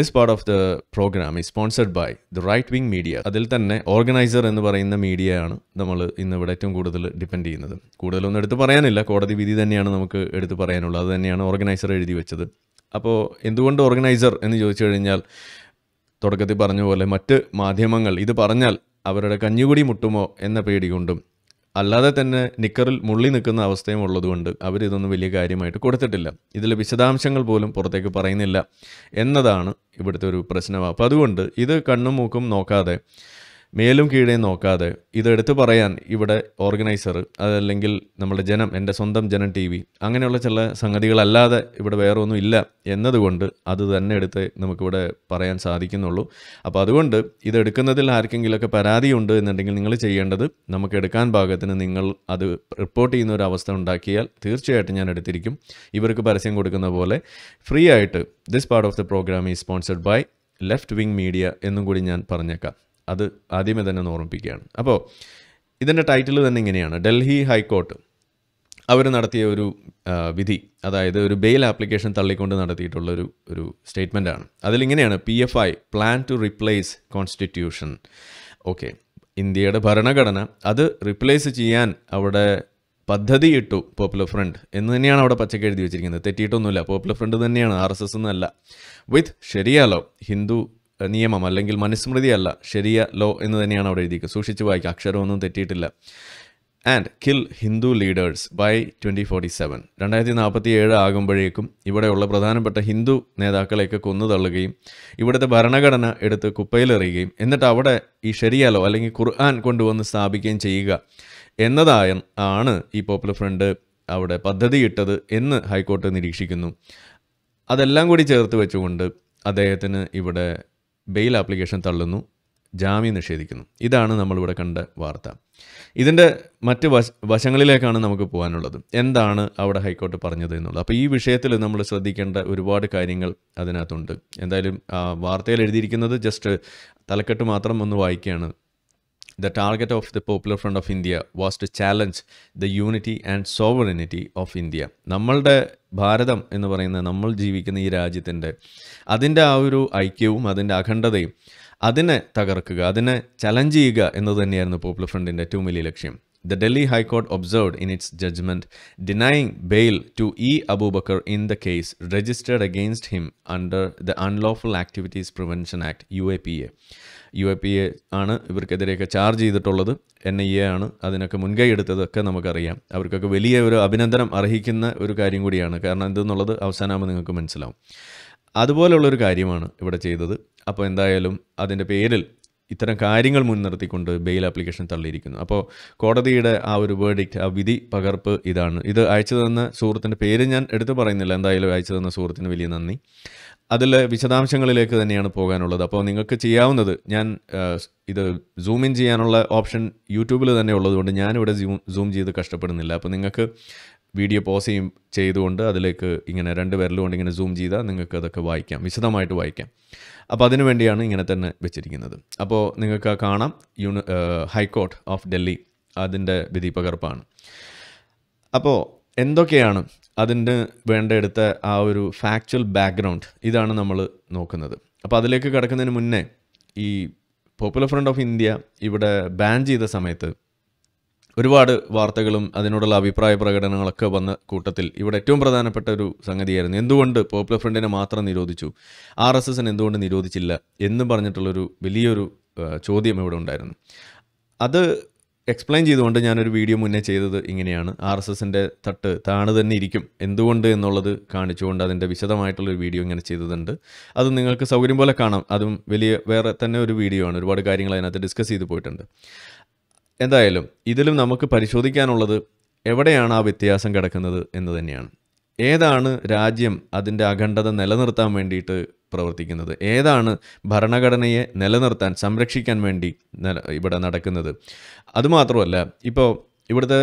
This part of the program is sponsored by the right wing media അതിൽ തന്നെ organiser എന്ന് പറയുന്ന മീഡിയയാണ് നമ്മൾ ഇന്ന് ഇവിടെ ഏറ്റവും കൂടുതൽ ഡിപ്പെൻഡ് ചെയ്യുന്നത് കൂടുതലൊന്നും എടുത്ത് പറയാനില്ല കോടതി വിധി തന്നെയാണ് നമുക്ക് എടുത്ത് പറയാനുള്ളത് അത് തന്നെയാണ് ഓർഗനൈസർ എഴുതി വെച്ചത് അപ്പോൾ എന്തുകൊണ്ട് ഓർഗനൈസർ എന്ന് ചോദിച്ചു കഴിഞ്ഞാൽ തുടക്കത്തിൽ പറഞ്ഞ പോലെ മറ്റ് മാധ്യമങ്ങൾ ഇത് പറഞ്ഞാൽ അവരുടെ കഞ്ഞുകുടി മുട്ടുമോ എന്ന പേടി കൊണ്ടും അല്ലാതെ തന്നെ നിക്കറിൽ മുള്ളി നിൽക്കുന്ന അവസ്ഥയും ഉള്ളതുകൊണ്ട് അവരിതൊന്നും വലിയ കാര്യമായിട്ട് കൊടുത്തിട്ടില്ല ഇതിലെ വിശദാംശങ്ങൾ പോലും പുറത്തേക്ക് പറയുന്നില്ല എന്നതാണ് ഇവിടുത്തെ ഒരു പ്രശ്നം അപ്പോൾ അതുകൊണ്ട് ഇത് കണ്ണും മൂക്കും നോക്കാതെ മേലും കീഴേയും നോക്കാതെ എടുത്തു പറയാൻ ഇവിടെ ഓർഗനൈസർ അതല്ലെങ്കിൽ നമ്മുടെ ജനം എൻ്റെ സ്വന്തം ജനം ടി വി അങ്ങനെയുള്ള ചില സംഗതികളല്ലാതെ ഇവിടെ വേറെ ഒന്നും ഇല്ല എന്നതുകൊണ്ട് അത് തന്നെ എടുത്ത് നമുക്കിവിടെ പറയാൻ സാധിക്കുന്നുള്ളൂ അപ്പോൾ അതുകൊണ്ട് ഇതെടുക്കുന്നതിൽ ആർക്കെങ്കിലുമൊക്കെ പരാതിയുണ്ട് എന്നുണ്ടെങ്കിൽ നിങ്ങൾ ചെയ്യേണ്ടത് നമുക്ക് എടുക്കാൻ ഭാഗത്തിന് നിങ്ങൾ അത് റിപ്പോർട്ട് ചെയ്യുന്ന ഒരു അവസ്ഥ ഉണ്ടാക്കിയാൽ തീർച്ചയായിട്ടും ഞാൻ എടുത്തിരിക്കും ഇവർക്ക് പരസ്യം കൊടുക്കുന്ന പോലെ ഫ്രീ ആയിട്ട് this part of the program is sponsored by left wing media എന്നും കൂടി ഞാൻ പറഞ്ഞേക്കാം അത് ആദ്യമേ തന്നെ ഒന്ന് ഓർമ്മിപ്പിക്കുകയാണ് അപ്പോൾ ഇതിൻ്റെ ടൈറ്റിൽ തന്നെ ഇങ്ങനെയാണ് ഡൽഹി ഹൈക്കോർട്ട് അവർ നടത്തിയ ഒരു വിധി അതായത് ഒരു ബെയിൽ ആപ്ലിക്കേഷൻ തള്ളിക്കൊണ്ട് നടത്തിയിട്ടുള്ളൊരു ഒരു സ്റ്റേറ്റ്മെൻറ്റാണ് അതിലിങ്ങനെയാണ് P F I plan to replace constitution okay ഇന്ത്യയുടെ ഭരണഘടന അത് റീപ്ലേസ് ചെയ്യാൻ അവിടെ ഇട്ടു പോപ്പുലർ ഫ്രണ്ട് എന്ന് തന്നെയാണ് അവിടെ പച്ചക്ക് എഴുതി വെച്ചിരിക്കുന്നത് തെറ്റിയിട്ടൊന്നുമില്ല പോപ്പുലർ ഫ്രണ്ട് തന്നെയാണ് ആർ എസ് എസ് എന്നല്ല വിത്ത് ശരിയാലോ ഹിന്ദു നിയമം അല്ലെങ്കിൽ മനുസ്മൃതിയല്ല ശരിയ ലോ എന്ന് തന്നെയാണ് അവിടെ എഴുതിയിരിക്കുന്നത് സൂക്ഷിച്ച് വായിക്കുക അക്ഷരമൊന്നും തെറ്റിയിട്ടില്ല and kill Hindu leaders by twenty forty seven രണ്ടായിരത്തി നാൽപ്പത്തി ഏഴ് ആകുമ്പോഴേക്കും ഇവിടെയുള്ള പ്രധാനപ്പെട്ട ഹിന്ദു നേതാക്കളെയൊക്കെ കൊന്നു തള്ളുകയും ഇവിടുത്തെ ഭരണഘടന എടുത്ത് കുപ്പയിലെറിയുകയും എന്നിട്ട് അവിടെ ഈ ശരിയാലോ അല്ലെങ്കിൽ ഖുർആൻ കൊണ്ടുവന്ന് സ്ഥാപിക്കുകയും ചെയ്യുക എന്നതായ ആണ് ഈ പോപ്പുലർ ഫ്രണ്ട് അവിടെ പദ്ധതിയിട്ടത് എന്ന് ഹൈക്കോടതി നിരീക്ഷിക്കുന്നു അതെല്ലാം കൂടി ചേർത്ത് വെച്ചുകൊണ്ട് അദ്ദേഹത്തിന് ഇവിടെ ബെയിൽ ആപ്ലിക്കേഷൻ തള്ളുന്നു ജാമ്യം നിഷേധിക്കുന്നു ഇതാണ് നമ്മളിവിടെ കണ്ട വാർത്ത ഇതിൻ്റെ മറ്റ് വശങ്ങളിലേക്കാണ് നമുക്ക് പോകാനുള്ളത് എന്താണ് അവിടെ ഹൈക്കോർട്ട് പറഞ്ഞത് എന്നുള്ളത് അപ്പോൾ ഈ വിഷയത്തിൽ നമ്മൾ ശ്രദ്ധിക്കേണ്ട ഒരുപാട് കാര്യങ്ങൾ അതിനകത്തുണ്ട് എന്തായാലും വാർത്തയിൽ എഴുതിയിരിക്കുന്നത് ജസ്റ്റ് തലക്കെട്ട് മാത്രം ഒന്ന് വായിക്കുകയാണ് The target of the Popular Front of India was to challenge the unity and sovereignty of India. നമ്മളുടെ ഭാരതം എന്ന് പറയുന്ന നമ്മൾ ജീവിക്കുന്ന ഈ രാജ്യത്തിൻ്റെ അതിൻ്റെ ആ ഒരു ഐക്യവും അതിൻ്റെ അഖണ്ഡതയും അതിനെ തകർക്കുക അതിനെ ചലഞ്ച് ചെയ്യുക എന്നത് തന്നെയായിരുന്നു പോപ്പുലർ ഫ്രണ്ടിൻ്റെ ഏറ്റവും വലിയ ലക്ഷ്യം The Delhi High Court observed in its judgment denying bail to E. Abu Bakr in the case registered against him under the Unlawful Activities Prevention Act UAPA. U A P A ആണ് ഇവർക്കെതിരെയൊക്കെ charge ചെയ്തിട്ടുള്ളത് N I A ആണ് അതിനൊക്കെ മുൻകൈ എടുത്തതൊക്കെ നമുക്കറിയാം അവർക്കൊക്കെ വലിയ ഒരു അഭിനന്ദനം അർഹിക്കുന്ന ഒരു കാര്യം കൂടിയാണ് കാരണം എന്തെന്നുള്ളത് അവസാനമാകുമ്പോൾ നിങ്ങൾക്ക് മനസ്സിലാവും അതുപോലെയുള്ളൊരു കാര്യമാണ് ഇവിടെ ചെയ്തത് അപ്പോൾ എന്തായാലും അതിൻ്റെ പേരിൽ ഇത്തരം കാര്യങ്ങൾ മുൻനിർത്തിക്കൊണ്ട് ബെയിൽ ആപ്ലിക്കേഷൻ തള്ളിയിരിക്കുന്നു അപ്പോൾ കോടതിയുടെ ആ ഒരു വേർഡിക്റ്റ് ആ വിധി പകർപ്പ് ഇതാണ് ഇത് അയച്ചു തന്ന സുഹൃത്തിൻ്റെ പേര് ഞാൻ എടുത്തു പറയുന്നില്ല എന്തായാലും അയച്ചു തന്ന സുഹൃത്തിന് വലിയ നന്ദി അതിലെ വിശദാംശങ്ങളിലേക്ക് തന്നെയാണ് പോകാനുള്ളത് അപ്പോൾ നിങ്ങൾക്ക് ചെയ്യാവുന്നത് ഞാൻ ഇത് സൂം ഇൻ ചെയ്യാനുള്ള ഓപ്ഷൻ യൂട്യൂബിൽ തന്നെ ഉള്ളതുകൊണ്ട് ഞാനിവിടെ സൂം സൂം ചെയ്ത് കഷ്ടപ്പെടുന്നില്ല അപ്പോൾ നിങ്ങൾക്ക് വീഡിയോ പോസ് ചെയ്യും ചെയ്തുകൊണ്ട് അതിലേക്ക് ഇങ്ങനെ രണ്ട് വിരലുകൊണ്ട് ഇങ്ങനെ സൂം ചെയ്താൽ നിങ്ങൾക്ക് അതൊക്കെ വായിക്കാം വിശദമായിട്ട് വായിക്കാം അപ്പോൾ അതിനു വേണ്ടിയാണ് ഇങ്ങനെ തന്നെ വെച്ചിരിക്കുന്നത് അപ്പോൾ നിങ്ങൾക്ക് കാണാം യൂണി ഹൈക്കോർട്ട് ഓഫ് ഡൽഹി അതിൻ്റെ വിധി പകർപ്പാണ് അപ്പോൾ എന്തൊക്കെയാണ് അതിന് വേണ്ട എടുത്ത ആ ഒരു ഫാക്ച്വൽ ബാക്ക്ഗ്രൗണ്ട് ഇതാണ് നമ്മൾ നോക്കുന്നത് അപ്പോൾ അതിലേക്ക് കിടക്കുന്നതിന് മുന്നേ ഈ പോപ്പുലർ ഫ്രണ്ട് ഓഫ് ഇന്ത്യ ഇവിടെ ബാൻ ചെയ്ത സമയത്ത് ഒരുപാട് വാർത്തകളും അതിനോടുള്ള അഭിപ്രായ പ്രകടനങ്ങളൊക്കെ വന്ന കൂട്ടത്തിൽ ഇവിടെ ഏറ്റവും പ്രധാനപ്പെട്ട ഒരു സംഗതിയായിരുന്നു എന്തുകൊണ്ട് പോപ്പുലർ ഫ്രണ്ടിനെ മാത്രം നിരോധിച്ചു ആർ എസ് എസിനെ എന്തുകൊണ്ട് നിരോധിച്ചില്ല എന്ന് പറഞ്ഞിട്ടുള്ളൊരു വലിയൊരു ചോദ്യം ഇവിടെ ഉണ്ടായിരുന്നു അത് എക്സ്പ്ലെയിൻ ചെയ്തുകൊണ്ട് ഞാനൊരു വീഡിയോ മുന്നേ ചെയ്തത് ഇങ്ങനെയാണ് ആർ എസ് എസിൻ്റെ തട്ട് താണു തന്നെ ഇരിക്കും എന്തുകൊണ്ട് എന്നുള്ളത് കാണിച്ചുകൊണ്ട് അതിൻ്റെ വിശദമായിട്ടുള്ളൊരു വീഡിയോ ഇങ്ങനെ ചെയ്തതുണ്ട് അത് നിങ്ങൾക്ക് സൗകര്യം പോലെ കാണാം അതും വലിയ വേറെ തന്നെ ഒരു വീഡിയോ ആണ് ഒരുപാട് കാര്യങ്ങൾ അതിനകത്ത് ഡിസ്കസ് ചെയ്ത് പോയിട്ടുണ്ട് എന്തായാലും ഇതിലും നമുക്ക് പരിശോധിക്കാനുള്ളത് എവിടെയാണ് ആ വ്യത്യാസം കിടക്കുന്നത് എന്ന് തന്നെയാണ് ഏതാണ് രാജ്യം അതിൻ്റെ അഖണ്ഡത നിലനിർത്താൻ വേണ്ടിയിട്ട് പ്രവർത്തിക്കുന്നത് ഏതാണ് ഭരണഘടനയെ നിലനിർത്താൻ സംരക്ഷിക്കാൻ വേണ്ടി ഇവിടെ നടക്കുന്നത് അതുമാത്രമല്ല ഇപ്പോൾ ഇവിടുത്തെ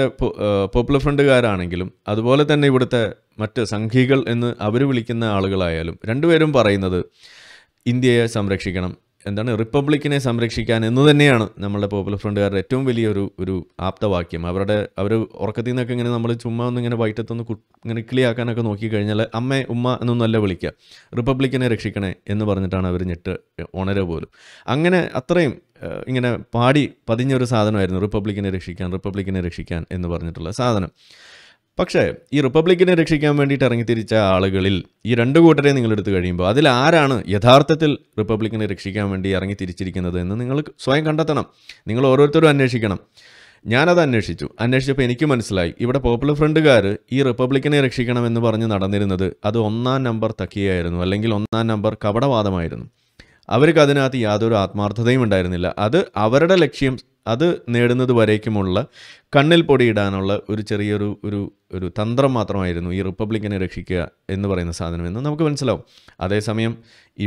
പോപ്പുലർ ഫ്രണ്ടുകാരാണെങ്കിലും അതുപോലെ തന്നെ ഇവിടുത്തെ മറ്റ് സംഘികൾ എന്ന് അവർ വിളിക്കുന്ന ആളുകളായാലും രണ്ടുപേരും പറയുന്നത് ഇന്ത്യയെ സംരക്ഷിക്കണം എന്താണ് റിപ്പബ്ലിക്കിനെ സംരക്ഷിക്കാൻ എന്ന് തന്നെയാണ് നമ്മുടെ പോപ്പുലർ ഫ്രണ്ടുകാരുടെ ഏറ്റവും വലിയൊരു ഒരു ആപ്തവാക്യം അവരുടെ അവർ ഉറക്കത്തിൽ നിന്നൊക്കെ ഇങ്ങനെ നമ്മൾ ചുമ്മാ ഒന്ന് ഇങ്ങനെ വൈറ്റത്തൊന്ന് ഇങ്ങനെ ക്ലിയാക്കാനൊക്കെ നോക്കിക്കഴിഞ്ഞാൽ അമ്മ ഉമ്മ എന്നൊന്നല്ല വിളിക്കുക റിപ്പബ്ലിക്കിനെ രക്ഷിക്കണേ എന്ന് പറഞ്ഞിട്ടാണ് അവർ ഞെട്ട് ഉണരെ പോലും അങ്ങനെ അത്രയും ഇങ്ങനെ പാടി പതിഞ്ഞൊരു സാധനമായിരുന്നു റിപ്പബ്ലിക്കിനെ രക്ഷിക്കാൻ റിപ്പബ്ലിക്കിനെ രക്ഷിക്കാൻ എന്ന് പറഞ്ഞിട്ടുള്ള സാധനം പക്ഷേ ഈ റിപ്പബ്ലിക്കിനെ രക്ഷിക്കാൻ വേണ്ടിയിട്ട് ഇറങ്ങിത്തിരിച്ച ആളുകളിൽ ഈ രണ്ട് കൂട്ടരെ നിങ്ങളെടുത്ത് കഴിയുമ്പോൾ അതിൽ ആരാണ് യഥാർത്ഥത്തിൽ റിപ്പബ്ലിക്കിനെ രക്ഷിക്കാൻ വേണ്ടി ഇറങ്ങിത്തിരിച്ചിരിക്കുന്നത് എന്ന് നിങ്ങൾ സ്വയം കണ്ടെത്തണം നിങ്ങൾ ഓരോരുത്തരും അന്വേഷിക്കണം ഞാനത് അന്വേഷിച്ചു അന്വേഷിച്ചപ്പോൾ എനിക്ക് മനസ്സിലായി ഇവിടെ പോപ്പുലർ ഫ്രണ്ടുകാർ ഈ റിപ്പബ്ലിക്കിനെ രക്ഷിക്കണമെന്ന് പറഞ്ഞ് നടന്നിരുന്നത് അത് ഒന്നാം നമ്പർ തക്കിയായിരുന്നു അല്ലെങ്കിൽ ഒന്നാം നമ്പർ കപടവാദമായിരുന്നു അവർക്ക് അതിനകത്ത് യാതൊരു ആത്മാർത്ഥതയും ഉണ്ടായിരുന്നില്ല അത് അവരുടെ ലക്ഷ്യം അത് നേടുന്നത് വരേക്കുമുള്ള കണ്ണിൽ പൊടിയിടാനുള്ള ഒരു ചെറിയൊരു ഒരു ഒരു തന്ത്രം മാത്രമായിരുന്നു ഈ റിപ്പബ്ലിക്കിനെ രക്ഷിക്കുക എന്ന് പറയുന്ന സാധനമെന്ന് നമുക്ക് മനസ്സിലാവും അതേസമയം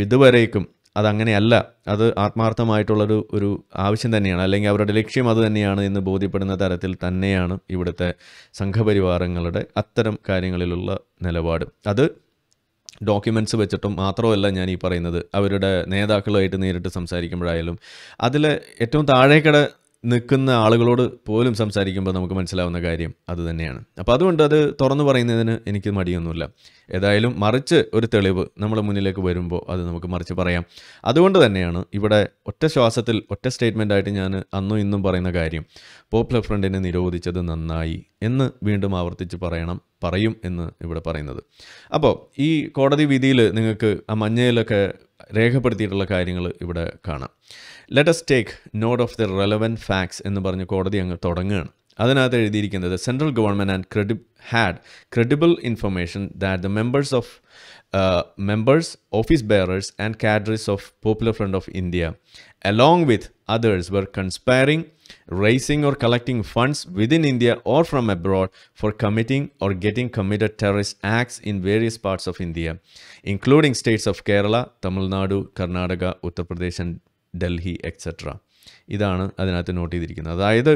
ഇതുവരേക്കും അതങ്ങനെയല്ല അത് ആത്മാർത്ഥമായിട്ടുള്ളൊരു ഒരു ആവശ്യം തന്നെയാണ് അല്ലെങ്കിൽ അവരുടെ ലക്ഷ്യം അത് തന്നെയാണ് എന്ന് ബോധ്യപ്പെടുന്ന തരത്തിൽ തന്നെയാണ് ഇവിടുത്തെ സംഘപരിവാരങ്ങളുടെ അത്തരം കാര്യങ്ങളിലുള്ള നിലപാട് അത് ഡോക്യുമെൻറ്റ്സ് വെച്ചിട്ടും മാത്രമല്ല ഞാൻ ഈ പറയുന്നത് അവരുടെ നേതാക്കളുമായിട്ട് നേരിട്ട് സംസാരിക്കുമ്പോഴായാലും അതിൽ ഏറ്റവും താഴേക്കട നിൽക്കുന്ന ആളുകളോട് പോലും സംസാരിക്കുമ്പോൾ നമുക്ക് മനസ്സിലാവുന്ന കാര്യം അത് തന്നെയാണ് അപ്പോൾ അതുകൊണ്ട് അത് തുറന്നു പറയുന്നതിന് എനിക്ക് മടിയൊന്നുമില്ല ഏതായാലും മറിച്ച് ഒരു തെളിവ് നമ്മുടെ മുന്നിലേക്ക് വരുമ്പോൾ അത് നമുക്ക് മറിച്ച് പറയാം അതുകൊണ്ട് തന്നെയാണ് ഇവിടെ ഒറ്റ ശ്വാസത്തിൽ ഒറ്റ സ്റ്റേറ്റ്മെൻ്റ് ആയിട്ട് ഞാൻ അന്നും ഇന്നും പറയുന്ന കാര്യം പോപ്പുലർ ഫ്രണ്ടിനെ നിരോധിച്ചത് നന്നായി എന്ന് വീണ്ടും ആവർത്തിച്ച് പറയണം പറയും എന്ന് ഇവിടെ പറയുന്നത് അപ്പോൾ ഈ കോടതി വിധിയിൽ നിങ്ങൾക്ക് ആ മഞ്ഞയിലൊക്കെ രേഖപ്പെടുത്തിയിട്ടുള്ള കാര്യങ്ങൾ ഇവിടെ കാണാം let us take note of the relevant facts എന്ന് പറഞ്ഞ് കോടതി അങ്ങ് തുടങ്ങുകയാണ് അതിനകത്ത് എഴുതിയിരിക്കുന്നത് സെൻട്രൽ ഗവൺമെൻറ് ആൻഡ് ക്രെഡി had credible information that the members of members office bearers and cadres of popular front of India along with others were conspiring raising or collecting funds within India or from abroad for committing or getting committed terrorist acts in various parts of India including states of Kerala Tamil Nadu Karnataka Uttar Pradesh and Delhi etcetera ഇതാണ് അതിനകത്ത് not ചെയ്തിരിക്കുന്നത് അതായത്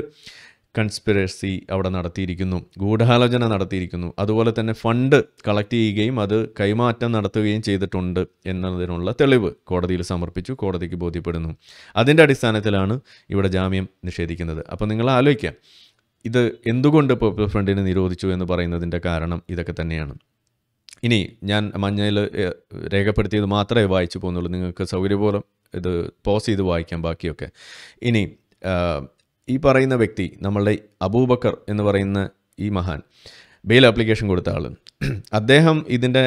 conspiracy അവിടെ നടത്തിയിരിക്കുന്നു ഗൂഢാലോചന നടത്തിയിരിക്കുന്നു അതുപോലെ തന്നെ fund collect ചെയ്യുകയും അത് കൈമാറ്റം നടത്തുകയും ചെയ്തിട്ടുണ്ട് എന്നതിനുള്ള തെളിവ് കോടതിയിൽ സമർപ്പിച്ചു കോടതിക്ക് ബോധ്യപ്പെടുന്നു അതിൻ്റെ അടിസ്ഥാനത്തിലാണ് ഇവിടെ ജാമ്യം നിഷേധിക്കുന്നത് അപ്പോൾ നിങ്ങൾ ആലോചിക്കാം ഇത് എന്തുകൊണ്ട് പോപ്പുലർ ഫ്രണ്ടിനെ നിരോധിച്ചു എന്ന് പറയുന്നതിൻ്റെ കാരണം ഇതൊക്കെ തന്നെയാണ് ഇനി ഞാൻ മഞ്ഞയിൽ രേഖപ്പെടുത്തിയത് മാത്രമേ വായിച്ചു പോകുന്നുള്ളൂ നിങ്ങൾക്ക് സൗകര്യപോലെ ഇത് പോസ് ചെയ്ത് വായിക്കാം ബാക്കിയൊക്കെ ഇനി ഈ പറയുന്ന വ്യക്തി നമ്മളുടെ അബൂബക്കർ എന്ന് പറയുന്ന ഈ മഹാൻ ബെയിൽ ആപ്ലിക്കേഷൻ കൊടുത്ത ആൾ അദ്ദേഹം ഇതിൻ്റെ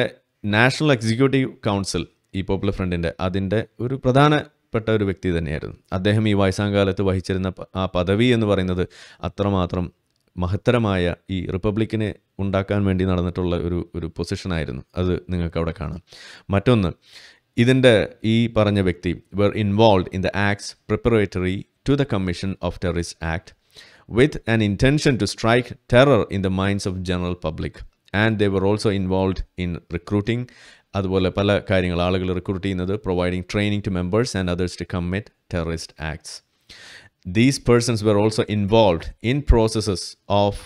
നാഷണൽ എക്സിക്യൂട്ടീവ് കൗൺസിൽ ഈ പോപ്പുലർ ഫ്രണ്ടിൻ്റെ അതിൻ്റെ ഒരു പ്രധാനപ്പെട്ട ഒരു വ്യക്തി തന്നെയായിരുന്നു അദ്ദേഹം ഈ വയസ്സാങ്കാലത്ത് വഹിച്ചിരുന്ന ആ പദവി എന്ന് പറയുന്നത് അത്രമാത്രം മഹത്തരമായ ഈ റിപ്പബ്ലിക്കിനെ ഉണ്ടാക്കാൻ വേണ്ടി നടന്നിട്ടുള്ള ഒരു ഒരു പൊസിഷനായിരുന്നു അത് നിങ്ങൾക്ക് അവിടെ കാണാം മറ്റൊന്ന് ഇതിൻ്റെ ഈ പറഞ്ഞ വ്യക്തി were involve in the acts preparatory to the commission of terrorist act with an intention to strike terror in the minds of general public and they were also involve in recruiting അതുപോലെ പല കാര്യങ്ങൾ ആളുകൾ recruit ചെയ്യുന്നത് providing training to members and others to commit terrorist acts these persons were also involve in processes of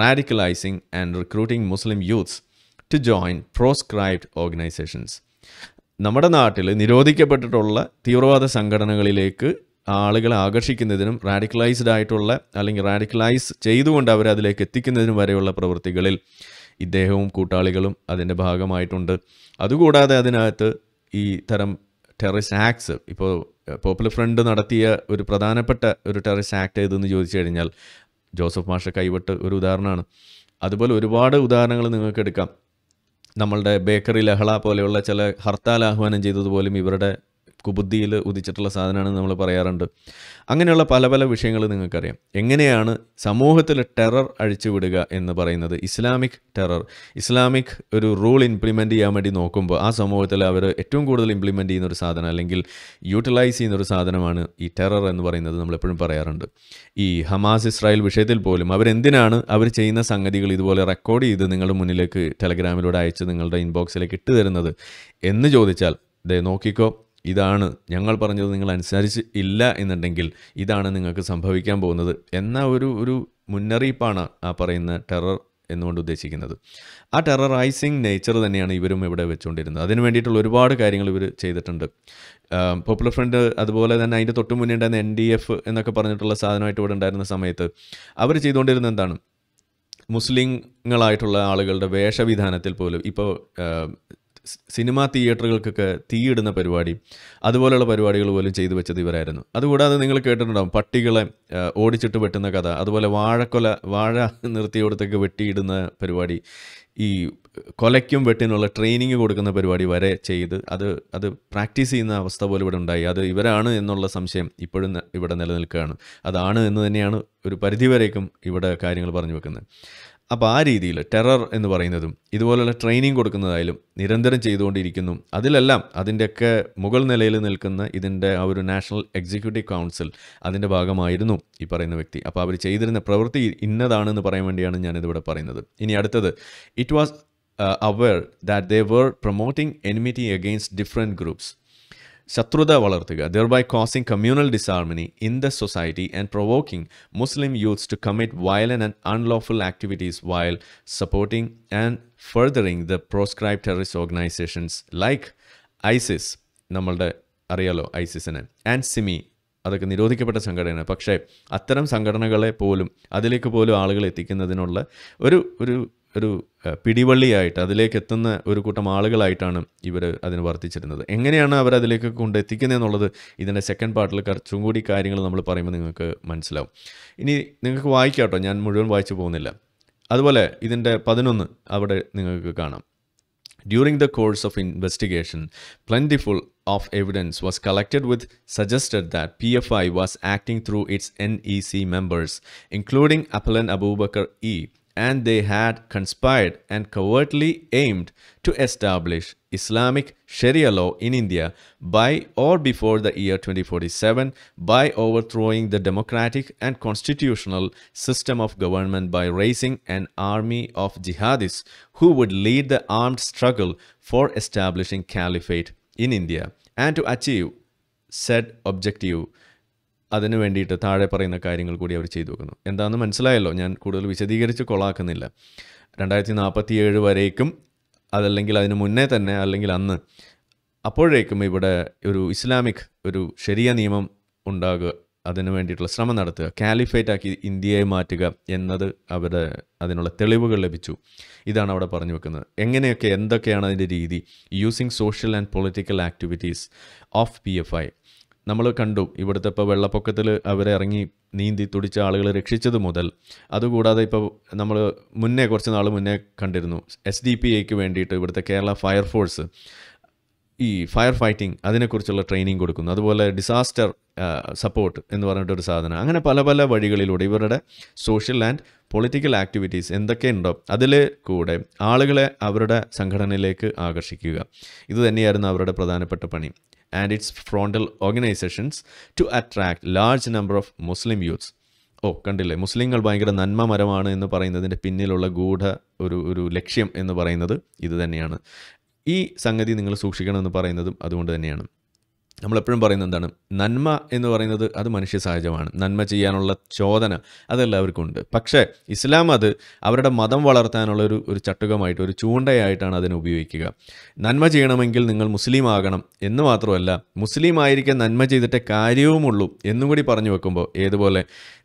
radicalising and recruiting Muslim youths to join proscribed organisations നമ്മുടെ നാട്ടിൽ നിരോധിക്കപ്പെട്ടിട്ടുള്ള തീവ്രവാദ സംഘടനകളിലേക്ക് ആളുകളെ ആകർഷിക്കുന്നതിനും radicalised ആയിട്ടുള്ള അല്ലെങ്കിൽ റാഡിക്കലൈസ് ചെയ്തുകൊണ്ട് അവരെ അതിലേക്ക് എത്തിക്കുന്നതിനും വരെയുള്ള പ്രവൃത്തികളിൽ ഇദ്ദേഹവും കൂട്ടാളികളും അതിൻ്റെ ഭാഗമായിട്ടുണ്ട് അതുകൂടാതെ അതിനകത്ത് ഈ തരം ടെററിസ്റ്റ് ആക്ട്സ് ഇപ്പോൾ പോപ്പുലർ ഫ്രണ്ട് നടത്തിയ ഒരു പ്രധാനപ്പെട്ട ഒരു ടെററിസ്റ്റ് ആക്ട് ഏതെന്ന് ചോദിച്ചു കഴിഞ്ഞാൽ ജോസഫ് മാഷ കൈവിട്ട് ഒരു ഉദാഹരണമാണ് അതുപോലെ ഒരുപാട് ഉദാഹരണങ്ങൾ നിങ്ങൾക്ക് എടുക്കാം നമ്മളുടെ ബേക്കറി ലഹള പോലെയുള്ള ചില ഹർത്താൽ ആഹ്വാനം ചെയ്തതുപോലും ഇവരുടെ കുബുദ്ധിയിൽ ഉദിച്ചിട്ടുള്ള സാധനമാണെന്ന് നമ്മൾ പറയാറുണ്ട് അങ്ങനെയുള്ള പല പല വിഷയങ്ങൾ നിങ്ങൾക്കറിയാം എങ്ങനെയാണ് സമൂഹത്തിൽ ടെറർ അഴിച്ചുവിടുക എന്ന് പറയുന്നത് ഇസ്ലാമിക് ടെറർ ഇസ്ലാമിക് ഒരു റൂൾ ഇംപ്ലിമെൻ്റ് ചെയ്യാൻ വേണ്ടി നോക്കുമ്പോൾ ആ സമൂഹത്തിൽ അവർ ഏറ്റവും കൂടുതൽ ഇംപ്ലിമെൻ്റ് ചെയ്യുന്ന ഒരു സാധനം അല്ലെങ്കിൽ യൂട്ടിലൈസ് ചെയ്യുന്ന ഒരു സാധനമാണ് ഈ ടെറർ എന്ന് പറയുന്നത് നമ്മളെപ്പോഴും പറയാറുണ്ട് ഈ ഹമാസ് ഇസ്രായേൽ വിഷയത്തിൽ പോലും അവരെന്തിനാണ് അവർ ചെയ്യുന്ന സംഗതികൾ ഇതുപോലെ റെക്കോർഡ് ചെയ്ത് നിങ്ങളുടെ മുന്നിലേക്ക് ടെലഗ്രാമിലൂടെ അയച്ച് നിങ്ങളുടെ ഇൻബോക്സിലേക്ക് ഇട്ട് തരുന്നത് എന്ന് ചോദിച്ചാൽ ദേ നോക്കിക്കോ ഇതാണ് ഞങ്ങൾ പറഞ്ഞത് നിങ്ങൾ അനുസരിച്ച് ഇല്ല എന്നുണ്ടെങ്കിൽ ഇതാണ് നിങ്ങൾക്ക് സംഭവിക്കാൻ പോകുന്നത് എന്ന ഒരു ഒരു മുന്നറിയിപ്പാണ് ആ പറയുന്ന ടെറർ എന്നുകൊണ്ട് ഉദ്ദേശിക്കുന്നത് ആ ടെററൈസിങ് നേച്ചർ തന്നെയാണ് ഇവരും ഇവിടെ വെച്ചുകൊണ്ടിരുന്നത് അതിന് വേണ്ടിയിട്ടുള്ള ഒരുപാട് കാര്യങ്ങൾ ഇവർ ചെയ്തിട്ടുണ്ട് പോപ്പുലർ ഫ്രണ്ട് അതുപോലെ തന്നെ അതിൻ്റെ തൊട്ട് മുന്നേ ഉണ്ടായിരുന്ന എൻ ഡി എഫ് എന്നൊക്കെ പറഞ്ഞിട്ടുള്ള സാധനമായിട്ട് ഇവിടെ ഉണ്ടായിരുന്ന സമയത്ത് അവർ ചെയ്തുകൊണ്ടിരുന്ന എന്താണ് മുസ്ലിങ്ങളായിട്ടുള്ള ആളുകളുടെ വേഷവിധാനത്തിൽ പോലും ഇപ്പോൾ സിനിമാ തിയേറ്ററുകൾക്കൊക്കെ തീയിടുന്ന പരിപാടി അതുപോലെയുള്ള പരിപാടികൾ പോലും ചെയ്തു വെച്ചത് ഇവരായിരുന്നു അതുകൂടാതെ നിങ്ങൾ കേട്ടിട്ടുണ്ടാവും പട്ടികളെ ഓടിച്ചിട്ട് വെട്ടുന്ന കഥ അതുപോലെ വാഴക്കൊല വാഴ നിർത്തിയോടത്തേക്ക് വെട്ടിയിടുന്ന പരിപാടി ഈ കൊലയ്ക്കും വെട്ടിനുള്ള ട്രെയിനിങ് കൊടുക്കുന്ന പരിപാടി വരെ ചെയ്ത് അത് അത് പ്രാക്ടീസ് ചെയ്യുന്ന അവസ്ഥ പോലും ഇവിടെ ഉണ്ടായി അത് ഇവരാണ് എന്നുള്ള സംശയം ഇപ്പോഴും ഇവിടെ നിലനിൽക്കുകയാണ് അതാണ് എന്ന് തന്നെയാണ് ഒരു പരിധിവരേക്കും ഇവിടെ കാര്യങ്ങൾ പറഞ്ഞു വെക്കുന്നത് അപ്പോൾ ആ രീതിയിൽ ടെറർ എന്ന് പറയുന്നതും ഇതുപോലുള്ള ട്രെയിനിങ് കൊടുക്കുന്നതായാലും നിരന്തരം ചെയ്തുകൊണ്ടിരിക്കുന്നു അതിലെല്ലാം അതിൻ്റെയൊക്കെ മുകൾ നിലയിൽ നിൽക്കുന്ന ഇതിൻ്റെ ആ ഒരു നാഷണൽ എക്സിക്യൂട്ടീവ് കൗൺസിൽ അതിൻ്റെ ഭാഗമായിരുന്നു ഈ പറയുന്ന വ്യക്തി അപ്പോൾ അവർ ചെയ്തിരുന്ന പ്രവൃത്തി ഇന്നതാണെന്ന് പറയാൻ വേണ്ടിയാണ് ഞാനിതിവിടെ പറയുന്നത് ഇനി അടുത്തത് ഇറ്റ് വാസ് അവർ that they were promoting enmity against different groups ശത്രുത വളർത്തുക ദർ by causing communal disharmony in the society and provoking Muslim youths to commit violent and unlawful activities വയൽ supporting and furthering the proscribe terrorist organisations like ISIS നമ്മളുടെ അറിയാലോ ഐസിസിനെ and Simi അതൊക്കെ നിരോധിക്കപ്പെട്ട സംഘടനയാണ് പക്ഷേ അത്തരം സംഘടനകളെ പോലും അതിലേക്ക് പോലും ആളുകൾ എത്തിക്കുന്നതിനുള്ള ഒരു ഒരു ഒരു പിടിവള്ളിയായിട്ട് അതിലേക്ക് എത്തുന്ന ഒരു കൂട്ടം ആളുകളായിട്ടാണ് ഇവർ അതിന് വർത്തിച്ചിരുന്നത് എങ്ങനെയാണ് അവർ അതിലേക്ക് കൊണ്ടെത്തിക്കുന്നത് എന്നുള്ളത് ഇതിൻ്റെ സെക്കൻഡ് പാർട്ടിൽ കുറച്ചും കൂടി കാര്യങ്ങൾ നമ്മൾ പറയുമ്പോൾ നിങ്ങൾക്ക് മനസ്സിലാവും ഇനി നിങ്ങൾക്ക് വായിക്കാം കേട്ടോ ഞാൻ മുഴുവൻ വായിച്ചു പോകുന്നില്ല അതുപോലെ ഇതിൻ്റെ പതിനൊന്ന് അവിടെ നിങ്ങൾക്ക് കാണാം of investigation plentiful of evidence was collected with suggested that P F I PFI was through its N NEC members, members appellant Abu Abubakar E. and they had conspired and covertly aimed to establish Islamic Sharia law in India by or before the year 2047 by overthrowing the democratic and constitutional system of government by raising an army of jihadists who would lead the armed struggle for establishing caliphate in India and to achieve said objective അതിന് വേണ്ടിയിട്ട് താഴെ പറയുന്ന കാര്യങ്ങൾ കൂടി അവർ ചെയ്തു വെക്കുന്നു എന്താണെന്ന് മനസ്സിലായല്ലോ ഞാൻ കൂടുതൽ വിശദീകരിച്ച് കൊളാക്കുന്നില്ല രണ്ടായിരത്തി നാൽപ്പത്തി ഏഴ് വരേക്കും അതല്ലെങ്കിൽ അതിന് മുന്നേ തന്നെ അല്ലെങ്കിൽ അന്ന് അപ്പോഴേക്കും ഇവിടെ ഒരു ഇസ്ലാമിക് ഒരു ശരിയ നിയമം ഉണ്ടാകുക അതിനു വേണ്ടിയിട്ടുള്ള ശ്രമം നടത്തുക കാലിഫേറ്റ് ആക്കി ഇന്ത്യയെ മാറ്റുക എന്നത് അവർ അതിനുള്ള തെളിവുകൾ ലഭിച്ചു ഇതാണ് അവിടെ പറഞ്ഞു വെക്കുന്നത് എങ്ങനെയൊക്കെ എന്തൊക്കെയാണ് അതിൻ്റെ രീതി using social and political activities of P F I നമ്മൾ കണ്ടു ഇവിടുത്തെ ഇപ്പോൾ വെള്ളപ്പൊക്കത്തിൽ അവരെ ഇറങ്ങി നീന്തി തുടിച്ച ആളുകൾ രക്ഷിച്ചത് മുതൽ അതുകൂടാതെ ഇപ്പോൾ നമ്മൾ മുന്നേ കുറച്ച് നാൾ മുന്നേ കണ്ടിരുന്നു എസ് ഡി പി എക്ക് വേണ്ടിയിട്ട് ഇവിടുത്തെ കേരള ഫയർഫോഴ്സ് ഈ ഫയർ ഫൈറ്റിംഗ് അതിനെക്കുറിച്ചുള്ള ട്രെയിനിങ് കൊടുക്കുന്നു അതുപോലെ ഡിസാസ്റ്റർ സപ്പോർട്ട് എന്ന് പറഞ്ഞിട്ടൊരു സാധനം അങ്ങനെ പല പല വഴികളിലൂടെ ഇവരുടെ സോഷ്യൽ ആൻഡ് പൊളിറ്റിക്കൽ ആക്ടിവിറ്റീസ് എന്തൊക്കെയുണ്ടോ അതിൽ കൂടെ ആളുകളെ അവരുടെ സംഘടനയിലേക്ക് ആകർഷിക്കുക ഇത് തന്നെയായിരുന്നു അവരുടെ പ്രധാനപ്പെട്ട പണി and its frontal organizations to attract large number of Muslim youths. ഓ കണ്ടില്ലേ മുസ്ലിങ്ങൾ ഭയങ്കര നന്മമരമാണ് എന്ന് പറയുന്നതിൻ്റെ പിന്നിലുള്ള ഗൂഢ ഒരു ഒരു ലക്ഷ്യം എന്ന് പറയുന്നത് ഇത് തന്നെയാണ് ഈ സംഗതി നിങ്ങൾ സൂക്ഷിക്കണമെന്ന് പറയുന്നതും അതുകൊണ്ട് തന്നെയാണ് നമ്മളെപ്പോഴും പറയുന്നത് എന്താണ് നന്മ എന്ന് പറയുന്നത് അത് മനുഷ്യ സഹജമാണ് നന്മ ചെയ്യാനുള്ള ചോദന അതെല്ലാവർക്കും ഉണ്ട് പക്ഷേ ഇസ്ലാം അത് അവരുടെ മതം വളർത്താനുള്ള ഒരു ഒരു ചട്ടുകമായിട്ട് ഒരു ചൂണ്ടയായിട്ടാണ് അതിനെ ഉപയോഗിക്കുക നന്മ ചെയ്യണമെങ്കിൽ നിങ്ങൾ മുസ്ലിം ആകണം എന്ന് മാത്രമല്ല മുസ്ലിം ആയിരിക്കാൻ നന്മ ചെയ്തിട്ടേ കാര്യവുമുള്ളൂ എന്നും കൂടി പറഞ്ഞു വെക്കുമ്പോൾ ഏതുപോലെ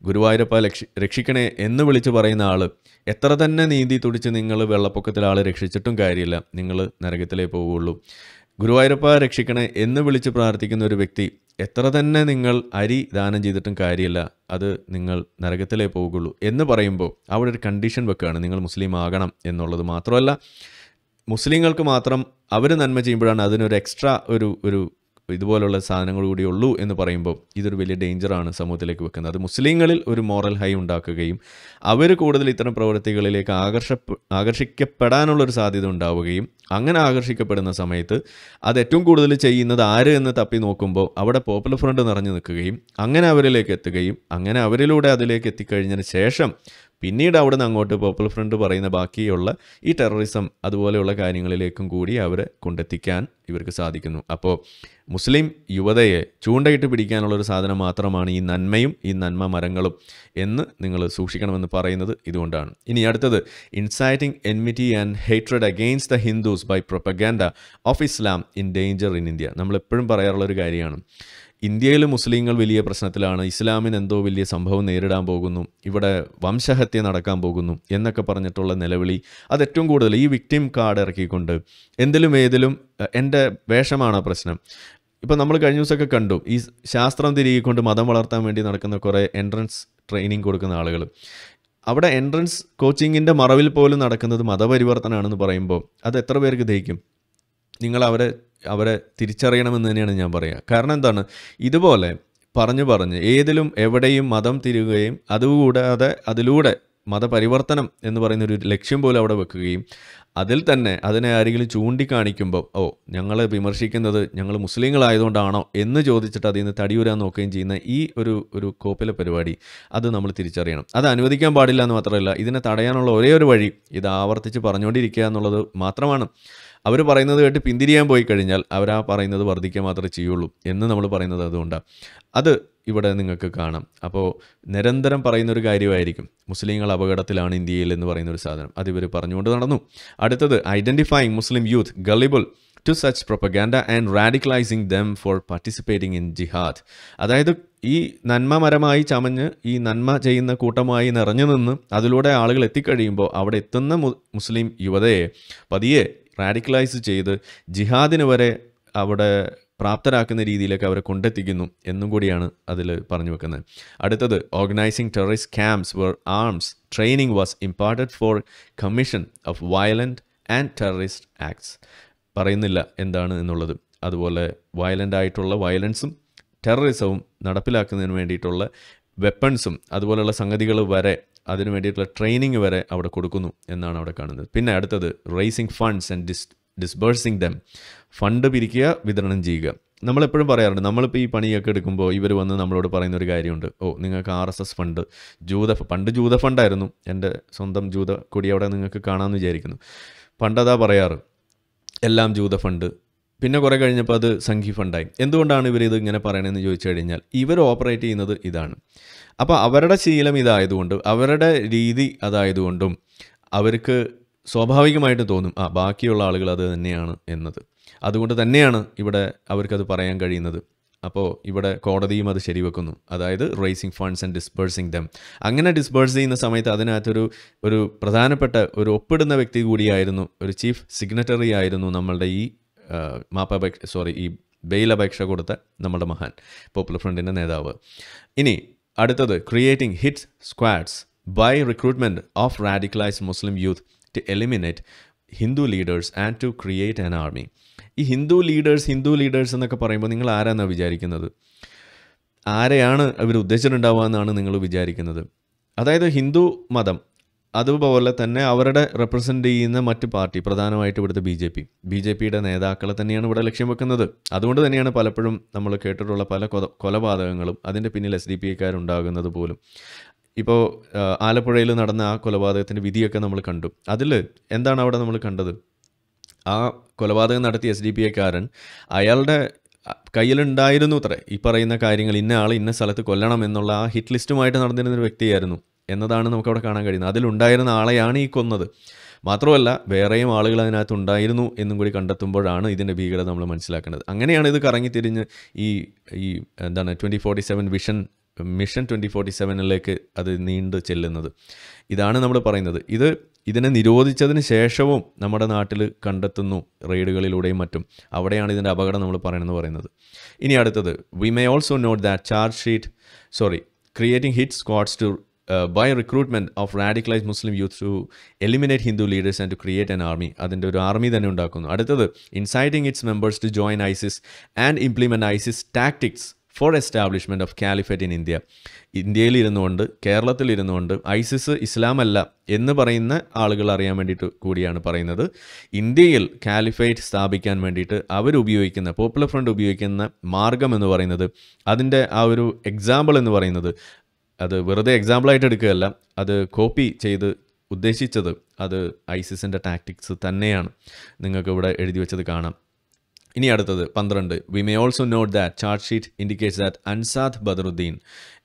ഗുരുവായൂരപ്പ രക്ഷി രക്ഷിക്കണേ എന്ന് വിളിച്ചു പറയുന്ന ആൾ എത്ര തന്നെ നീതി തുടിച്ച് നിങ്ങൾ വെള്ളപ്പൊക്കത്തിൽ ആൾ രക്ഷിച്ചിട്ടും കാര്യമില്ല നിങ്ങൾ നരകത്തിലേ പോവുകയുള്ളൂ ഗുരുവായൂരപ്പ രക്ഷിക്കണേ എന്ന് വിളിച്ച് പ്രാർത്ഥിക്കുന്ന ഒരു വ്യക്തി എത്ര തന്നെ നിങ്ങൾ അരി ദാനം ചെയ്തിട്ടും കാര്യമില്ല അത് നിങ്ങൾ നരകത്തിലേ പോവുകയുള്ളൂ എന്ന് പറയുമ്പോൾ അവിടെ ഒരു കണ്ടീഷൻ വെക്കുകയാണ് നിങ്ങൾ മുസ്ലിം ആകണം എന്നുള്ളത് മാത്രമല്ല മുസ്ലിങ്ങൾക്ക് മാത്രം അവർ നന്മ ചെയ്യുമ്പോഴാണ് അതിനൊരു എക്സ്ട്രാ ഒരു ഒരു അപ്പോൾ ഇതുപോലുള്ള സാധനങ്ങൾ കൂടി ഉള്ളൂ എന്ന് പറയുമ്പോൾ ഇതൊരു വലിയ ഡേഞ്ചറാണ് സമൂഹത്തിലേക്ക് വെക്കുന്നത് അത് മുസ്ലിങ്ങളിൽ ഒരു മോറൽ ഹൈ ഉണ്ടാക്കുകയും അവർ കൂടുതൽ ഇത്തരം പ്രവൃത്തികളിലേക്ക് ആകർഷ ആകർഷിക്കപ്പെടാനുള്ളൊരു സാധ്യത ഉണ്ടാവുകയും അങ്ങനെ ആകർഷിക്കപ്പെടുന്ന സമയത്ത് അത് ഏറ്റവും കൂടുതൽ ചെയ്യുന്നത് ആര് എന്ന് തപ്പി നോക്കുമ്പോൾ അവിടെ പോപ്പുലർ ഫ്രണ്ട് നിറഞ്ഞു നിൽക്കുകയും അങ്ങനെ അവരിലേക്ക് എത്തുകയും അങ്ങനെ അവരിലൂടെ അതിലേക്ക് എത്തിക്കഴിഞ്ഞതിന് ശേഷം പിന്നീട് അവിടെ നിന്ന് അങ്ങോട്ട് പോപ്പുലർ ഫ്രണ്ട് പറയുന്ന ബാക്കിയുള്ള ഈ ടെററിസം അതുപോലെയുള്ള കാര്യങ്ങളിലേക്കും കൂടി അവരെ കൊണ്ടെത്തിക്കാൻ ഇവർക്ക് സാധിക്കുന്നു അപ്പോൾ മുസ്ലിം യുവതയെ ചൂണ്ടയിട്ട് പിടിക്കാനുള്ളൊരു സാധനം മാത്രമാണ് ഈ നന്മയും ഈ നന്മ മരങ്ങളും എന്ന് നിങ്ങൾ സൂക്ഷിക്കണമെന്ന് പറയുന്നത് ഇതുകൊണ്ടാണ് ഇനി അടുത്തത് inciting enmity and hatred against the Hindus by propaganda of Islam in danger in India നമ്മളെപ്പോഴും പറയാറുള്ള ഒരു കാര്യമാണ് ഇന്ത്യയിൽ മുസ്ലിങ്ങൾ വലിയ പ്രശ്നത്തിലാണ് ഇസ്ലാമിന് എന്തോ വലിയ സംഭവം നേരിടാൻ പോകുന്നു ഇവിടെ വംശഹത്യ നടക്കാൻ പോകുന്നു എന്നൊക്കെ പറഞ്ഞിട്ടുള്ള നിലവിളി അത് ഏറ്റവും കൂടുതൽ ഈ വിക്ടിം കാർഡ് ഇറക്കിക്കൊണ്ട് എന്തിലും ഏതിലും എൻ്റെ വേഷമാണ് പ്രശ്നം ഇപ്പം നമ്മൾ കഴിഞ്ഞ ദിവസമൊക്കെ കണ്ടു ഈ ശാസ്ത്രം തിരികെക്കൊണ്ട് മതം വളർത്താൻ വേണ്ടി നടക്കുന്ന കുറേ എൻട്രൻസ് ട്രെയിനിങ് കൊടുക്കുന്ന ആളുകൾ അവിടെ എൻട്രൻസ് കോച്ചിങ്ങിൻ്റെ മറവിൽ പോലും നടക്കുന്നത് മതപരിവർത്തനമാണെന്ന് പറയുമ്പോൾ അത് എത്ര പേർക്ക് ദഹിക്കും നിങ്ങൾ അവരെ അവരെ തിരിച്ചറിയണമെന്ന് തന്നെയാണ് ഞാൻ പറയുക കാരണം എന്താണ് ഇതുപോലെ പറഞ്ഞു പറഞ്ഞ് ഏതിലും എവിടെയും മതം തിരുകയും അതുകൂടാതെ അതിലൂടെ മതപരിവർത്തനം എന്ന് പറയുന്ന ഒരു ലക്ഷ്യം പോലും അവിടെ വെക്കുകയും അതിൽ തന്നെ അതിനെ ആരെങ്കിലും ചൂണ്ടിക്കാണിക്കുമ്പോൾ ഓ ഞങ്ങൾ വിമർശിക്കുന്നത് ഞങ്ങൾ മുസ്ലിങ്ങളായതുകൊണ്ടാണോ എന്ന് ചോദിച്ചിട്ട് അതിൽ നിന്ന് തടിയൂരാൻ നോക്കുകയും ചെയ്യുന്ന ഈ ഒരു ഒരു കോപ്പിലെ പരിപാടി അത് നമ്മൾ തിരിച്ചറിയണം അത് അനുവദിക്കാൻ പാടില്ല എന്ന് മാത്രമല്ല ഇതിനെ തടയാനുള്ള ഒരേ ഒരു വഴി ഇത് ആവർത്തിച്ച് പറഞ്ഞുകൊണ്ടിരിക്കുക എന്നുള്ളത് മാത്രമാണ് അവർ പറയുന്നത് കേട്ട് പിന്തിരിയാൻ പോയി കഴിഞ്ഞാൽ അവർ ആ പറയുന്നത് വർദ്ധിക്കാൻ മാത്രമേ ചെയ്യുള്ളൂ എന്ന് നമ്മൾ പറയുന്നത് അതുകൊണ്ടാണ് അത് ഇവിടെ നിങ്ങൾക്ക് കാണാം അപ്പോൾ നിരന്തരം പറയുന്നൊരു കാര്യമായിരിക്കും മുസ്ലിങ്ങൾ അപകടത്തിലാണ് ഇന്ത്യയിൽ എന്ന് പറയുന്ന ഒരു സാധനം അത് ഇവർ പറഞ്ഞുകൊണ്ട് നടന്നു അടുത്തത് identifying Muslim youth gullible to such propaganda and radicalising them for participating in jihad അതായത് ഈ നന്മമരമായി ചമഞ്ഞ് ഈ നന്മ ചെയ്യുന്ന കൂട്ടമായി നിറഞ്ഞു നിന്ന് അതിലൂടെ ആളുകൾ എത്തിക്കഴിയുമ്പോൾ അവിടെ എത്തുന്ന മുസ്ലിം യുവതയെ പതിയെ റാഡിക്കലൈസ് ചെയ്ത് ജിഹാദിന് വരെ അവിടെ പ്രാപ്തരാക്കുന്ന രീതിയിലേക്ക് അവരെ കൊണ്ടെത്തിക്കുന്നു എന്നും കൂടിയാണ് അതിൽ പറഞ്ഞു വെക്കുന്നത് അടുത്തത് organising terrorist camps where arms training was important for commission of violent and terrorist acts പറയുന്നില്ല എന്താണ് എന്നുള്ളത് അതുപോലെ വയലൻ്റ് ആയിട്ടുള്ള വയലൻസും ടെററിസവും നടപ്പിലാക്കുന്നതിന് വേണ്ടിയിട്ടുള്ള വെപ്പൺസും അതുപോലെയുള്ള സംഗതികൾ വരെ അതിനു വേണ്ടിയിട്ടുള്ള ട്രെയിനിങ് വരെ അവിടെ കൊടുക്കുന്നു എന്നാണ് അവിടെ കാണുന്നത് പിന്നെ അടുത്തത് റേസിംഗ് ഫണ്ട്സ് ആൻഡ് ഡിസ് ഡിസ്ബേഴ്സിങ് ദം ഫണ്ട് പിരിക്കുക വിതരണം ചെയ്യുക നമ്മളെപ്പോഴും പറയാറുണ്ട് നമ്മളിപ്പോൾ ഈ പണിയൊക്കെ എടുക്കുമ്പോൾ ഇവർ വന്ന് നമ്മളോട് പറയുന്ന ഒരു കാര്യമുണ്ട് ഓ നിങ്ങൾക്ക് ആർ എസ് എസ് ഫണ്ട് ജൂത പണ്ട് ജൂത ഫണ്ടായിരുന്നു എൻ്റെ സ്വന്തം ജൂത കൊടി അവിടെ നിങ്ങൾക്ക് കാണാമെന്ന് വിചാരിക്കുന്നു പണ്ടതാ പറയാറ് എല്ലാം ജൂത ഫണ്ട് പിന്നെ കുറേ കഴിഞ്ഞപ്പോൾ അത് സംഘി ഫണ്ടായി എന്തുകൊണ്ടാണ് ഇവർ ഇത് ഇങ്ങനെ പറയണതെന്ന് ചോദിച്ചു കഴിഞ്ഞാൽ ഇവർ ഓപ്പറേറ്റ് ചെയ്യുന്നത് ഇതാണ് അപ്പോൾ അവരുടെ ശീലം ഇതായതുകൊണ്ട് അവരുടെ രീതി അതായതുകൊണ്ടും അവർക്ക് സ്വാഭാവികമായിട്ട് തോന്നും ആ ബാക്കിയുള്ള ആളുകൾ അത് തന്നെയാണ് എന്നത് അതുകൊണ്ട് തന്നെയാണ് ഇവിടെ അവർക്കത് പറയാൻ കഴിയുന്നത് അപ്പോൾ ഇവിടെ കോടതിയും അത് ശരിവെക്കുന്നു അതായത് raising funds and disbursing them അങ്ങനെ ഡിസ്പേഴ്സ് ചെയ്യുന്ന സമയത്ത് അതിനകത്തൊരു ഒരു പ്രധാനപ്പെട്ട ഒരു ഒപ്പിടുന്ന വ്യക്തി കൂടിയായിരുന്നു ഒരു ചീഫ് സിഗ്നറ്ററി ആയിരുന്നു നമ്മളുടെ ഈ മാപ്പാപേക്ഷ സോറി ഈ ബെയിൽ അപേക്ഷ കൊടുത്ത നമ്മുടെ മഹാൻ പോപ്പുലർ ഫ്രണ്ടിൻ്റെ നേതാവ് ഇനി അടുത്തത് creating hits squads by recruitment of radicalise Muslim youth to eliminate Hindu leaders and to create an army ഈ ഹിന്ദു ലീഡേഴ്സ് ഹിന്ദു ലീഡേഴ്സ് എന്നൊക്കെ പറയുമ്പോൾ നിങ്ങൾ ആരാന്നാണ് വിചാരിക്കുന്നത് ആരെയാണ് അവർ ഉദ്ദേശിച്ചിട്ടുണ്ടാവുക എന്നാണ് നിങ്ങൾ വിചാരിക്കുന്നത് അതായത് ഹിന്ദു മതം അതുപോലെ തന്നെ അവരുടെ റെപ്രസെൻ്റ് ചെയ്യുന്ന മറ്റ് പാർട്ടി പ്രധാനമായിട്ട് ഇവിടുത്തെ B J P B J പിയുടെ നേതാക്കളെ തന്നെയാണ് ഇവിടെ ലക്ഷ്യം വെക്കുന്നത് അതുകൊണ്ട് തന്നെയാണ് പലപ്പോഴും നമ്മൾ കേട്ടിട്ടുള്ള പല കൊലപാതകങ്ങളും അതിൻ്റെ പിന്നിൽ എസ് ഡി പി ഐക്കാരുണ്ടാകുന്നത് പോലും ഇപ്പോൾ ആലപ്പുഴയിൽ നടന്ന ആ കൊലപാതകത്തിൻ്റെ വിധിയൊക്കെ നമ്മൾ കണ്ടു അതിൽ എന്താണ് അവിടെ നമ്മൾ കണ്ടത് ആ കൊലപാതകം നടത്തിയ എസ് ഡി പി ഐക്കാരൻ അയാളുടെ കയ്യിലുണ്ടായിരുന്നു അത്ര ഈ പറയുന്ന കാര്യങ്ങൾ ഇന്ന ആൾ ഇന്ന സ്ഥലത്ത് കൊല്ലണം എന്നുള്ള ആ ഹിറ്റ് ലിസ്റ്റുമായിട്ട് നടന്നിരുന്ന ഒരു വ്യക്തിയായിരുന്നു എന്നതാണ് നമുക്കവിടെ കാണാൻ കഴിയുന്നത് അതിലുണ്ടായിരുന്ന ആളെയാണ് ഈ കൊന്നത് മാത്രമല്ല വേറെയും ആളുകൾ അതിനകത്ത് ഉണ്ടായിരുന്നു എന്നും കൂടി കണ്ടെത്തുമ്പോഴാണ് ഇതിൻ്റെ ഭീകരത നമ്മൾ മനസ്സിലാക്കേണ്ടത് അങ്ങനെയാണ് ഇത് കറങ്ങിത്തിരിഞ്ഞ് ഈ ഈ എന്താണ് twenty forty seven vision mission twenty forty സെവനിലേക്ക് അത് നീണ്ടു ചെല്ലുന്നത് ഇതാണ് നമ്മൾ പറയുന്നത് ഇത് ഇതിനെ നിരോധിച്ചതിന് ശേഷവും നമ്മുടെ നാട്ടിൽ കണ്ടെത്തുന്നു റെയ്ഡുകളിലൂടെയും മറ്റും അവിടെയാണ് ഇതിൻ്റെ അപകടം നമ്മൾ പറയണമെന്ന് പറയുന്നത് ഇനി അടുത്തത് we may also note that charge sheet sorry creating hit squads to by recruitment of radicalise Muslim youth to eliminate Hindu leaders and to create an army അതിൻ്റെ ഒരു ആർമി തന്നെ ഉണ്ടാക്കുന്നു അടുത്തത് inciting its members to join ISIS and implement ISIS tactics for establishment of caliphate in India ഇന്ത്യയിൽ ഇരുന്നുകൊണ്ട് കേരളത്തിൽ ഇരുന്നുകൊണ്ട് ISIS ഇസ്ലാമല്ല എന്ന് പറയുന്ന ആളുകൾ അറിയാൻ വേണ്ടിയിട്ട് കൂടിയാണ് പറയുന്നത് ഇന്ത്യയിൽ കാലിഫൈറ്റ് സ്ഥാപിക്കാൻ വേണ്ടിയിട്ട് അവരുപയോഗിക്കുന്ന പോപ്പുലർ ഫ്രണ്ട് ഉപയോഗിക്കുന്ന മാർഗം എന്ന് പറയുന്നത് അതിൻ്റെ ആ ഒരു എക്സാമ്പിൾ എന്ന് പറയുന്നത് അത് വെറുതെ എക്സാമ്പിളായിട്ട് എടുക്കുകയല്ല അത് കോപ്പി ചെയ്ത് ഉദ്ദേശിച്ചത് അത് ഐസിസിൻ്റെ ടാക്ടിക്സ് തന്നെയാണ് നിങ്ങൾക്ക് ഇവിടെ എഴുതി വെച്ചത് കാണാം ഇനി അടുത്തത് പന്ത്രണ്ട് we may also note that charge sheet indicates that Ansad Badaruddin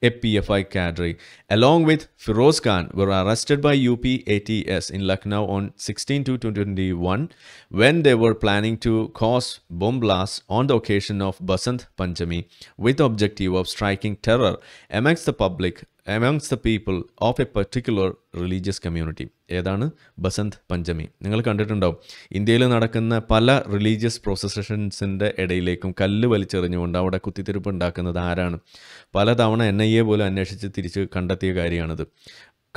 a P F I cadre along with Firoz Khan were arrested by U P A T S in Lucknow on sixteen two twenty one when they were planning to cause bomb blast on the occasion of Basant Panchami with objective of striking terror amongst the public amongst the people of a particular religious community ഏതാണ് ബസന്ത് പഞ്ചമി നിങ്ങൾ കണ്ടിട്ടുണ്ടാവും ഇന്ത്യയിൽ നടക്കുന്ന പല religious പ്രോസസേഷൻസിൻ്റെ ഇടയിലേക്കും കല്ല് വലിച്ചെറിഞ്ഞുകൊണ്ട് അവിടെ കുത്തിത്തിരിപ്പ് ഉണ്ടാക്കുന്നത് ആരാണ് പലതവണ എൻ ഐ എ പോലും അന്വേഷിച്ച് തിരിച്ച് കണ്ടെത്തിയ കാര്യമാണിത്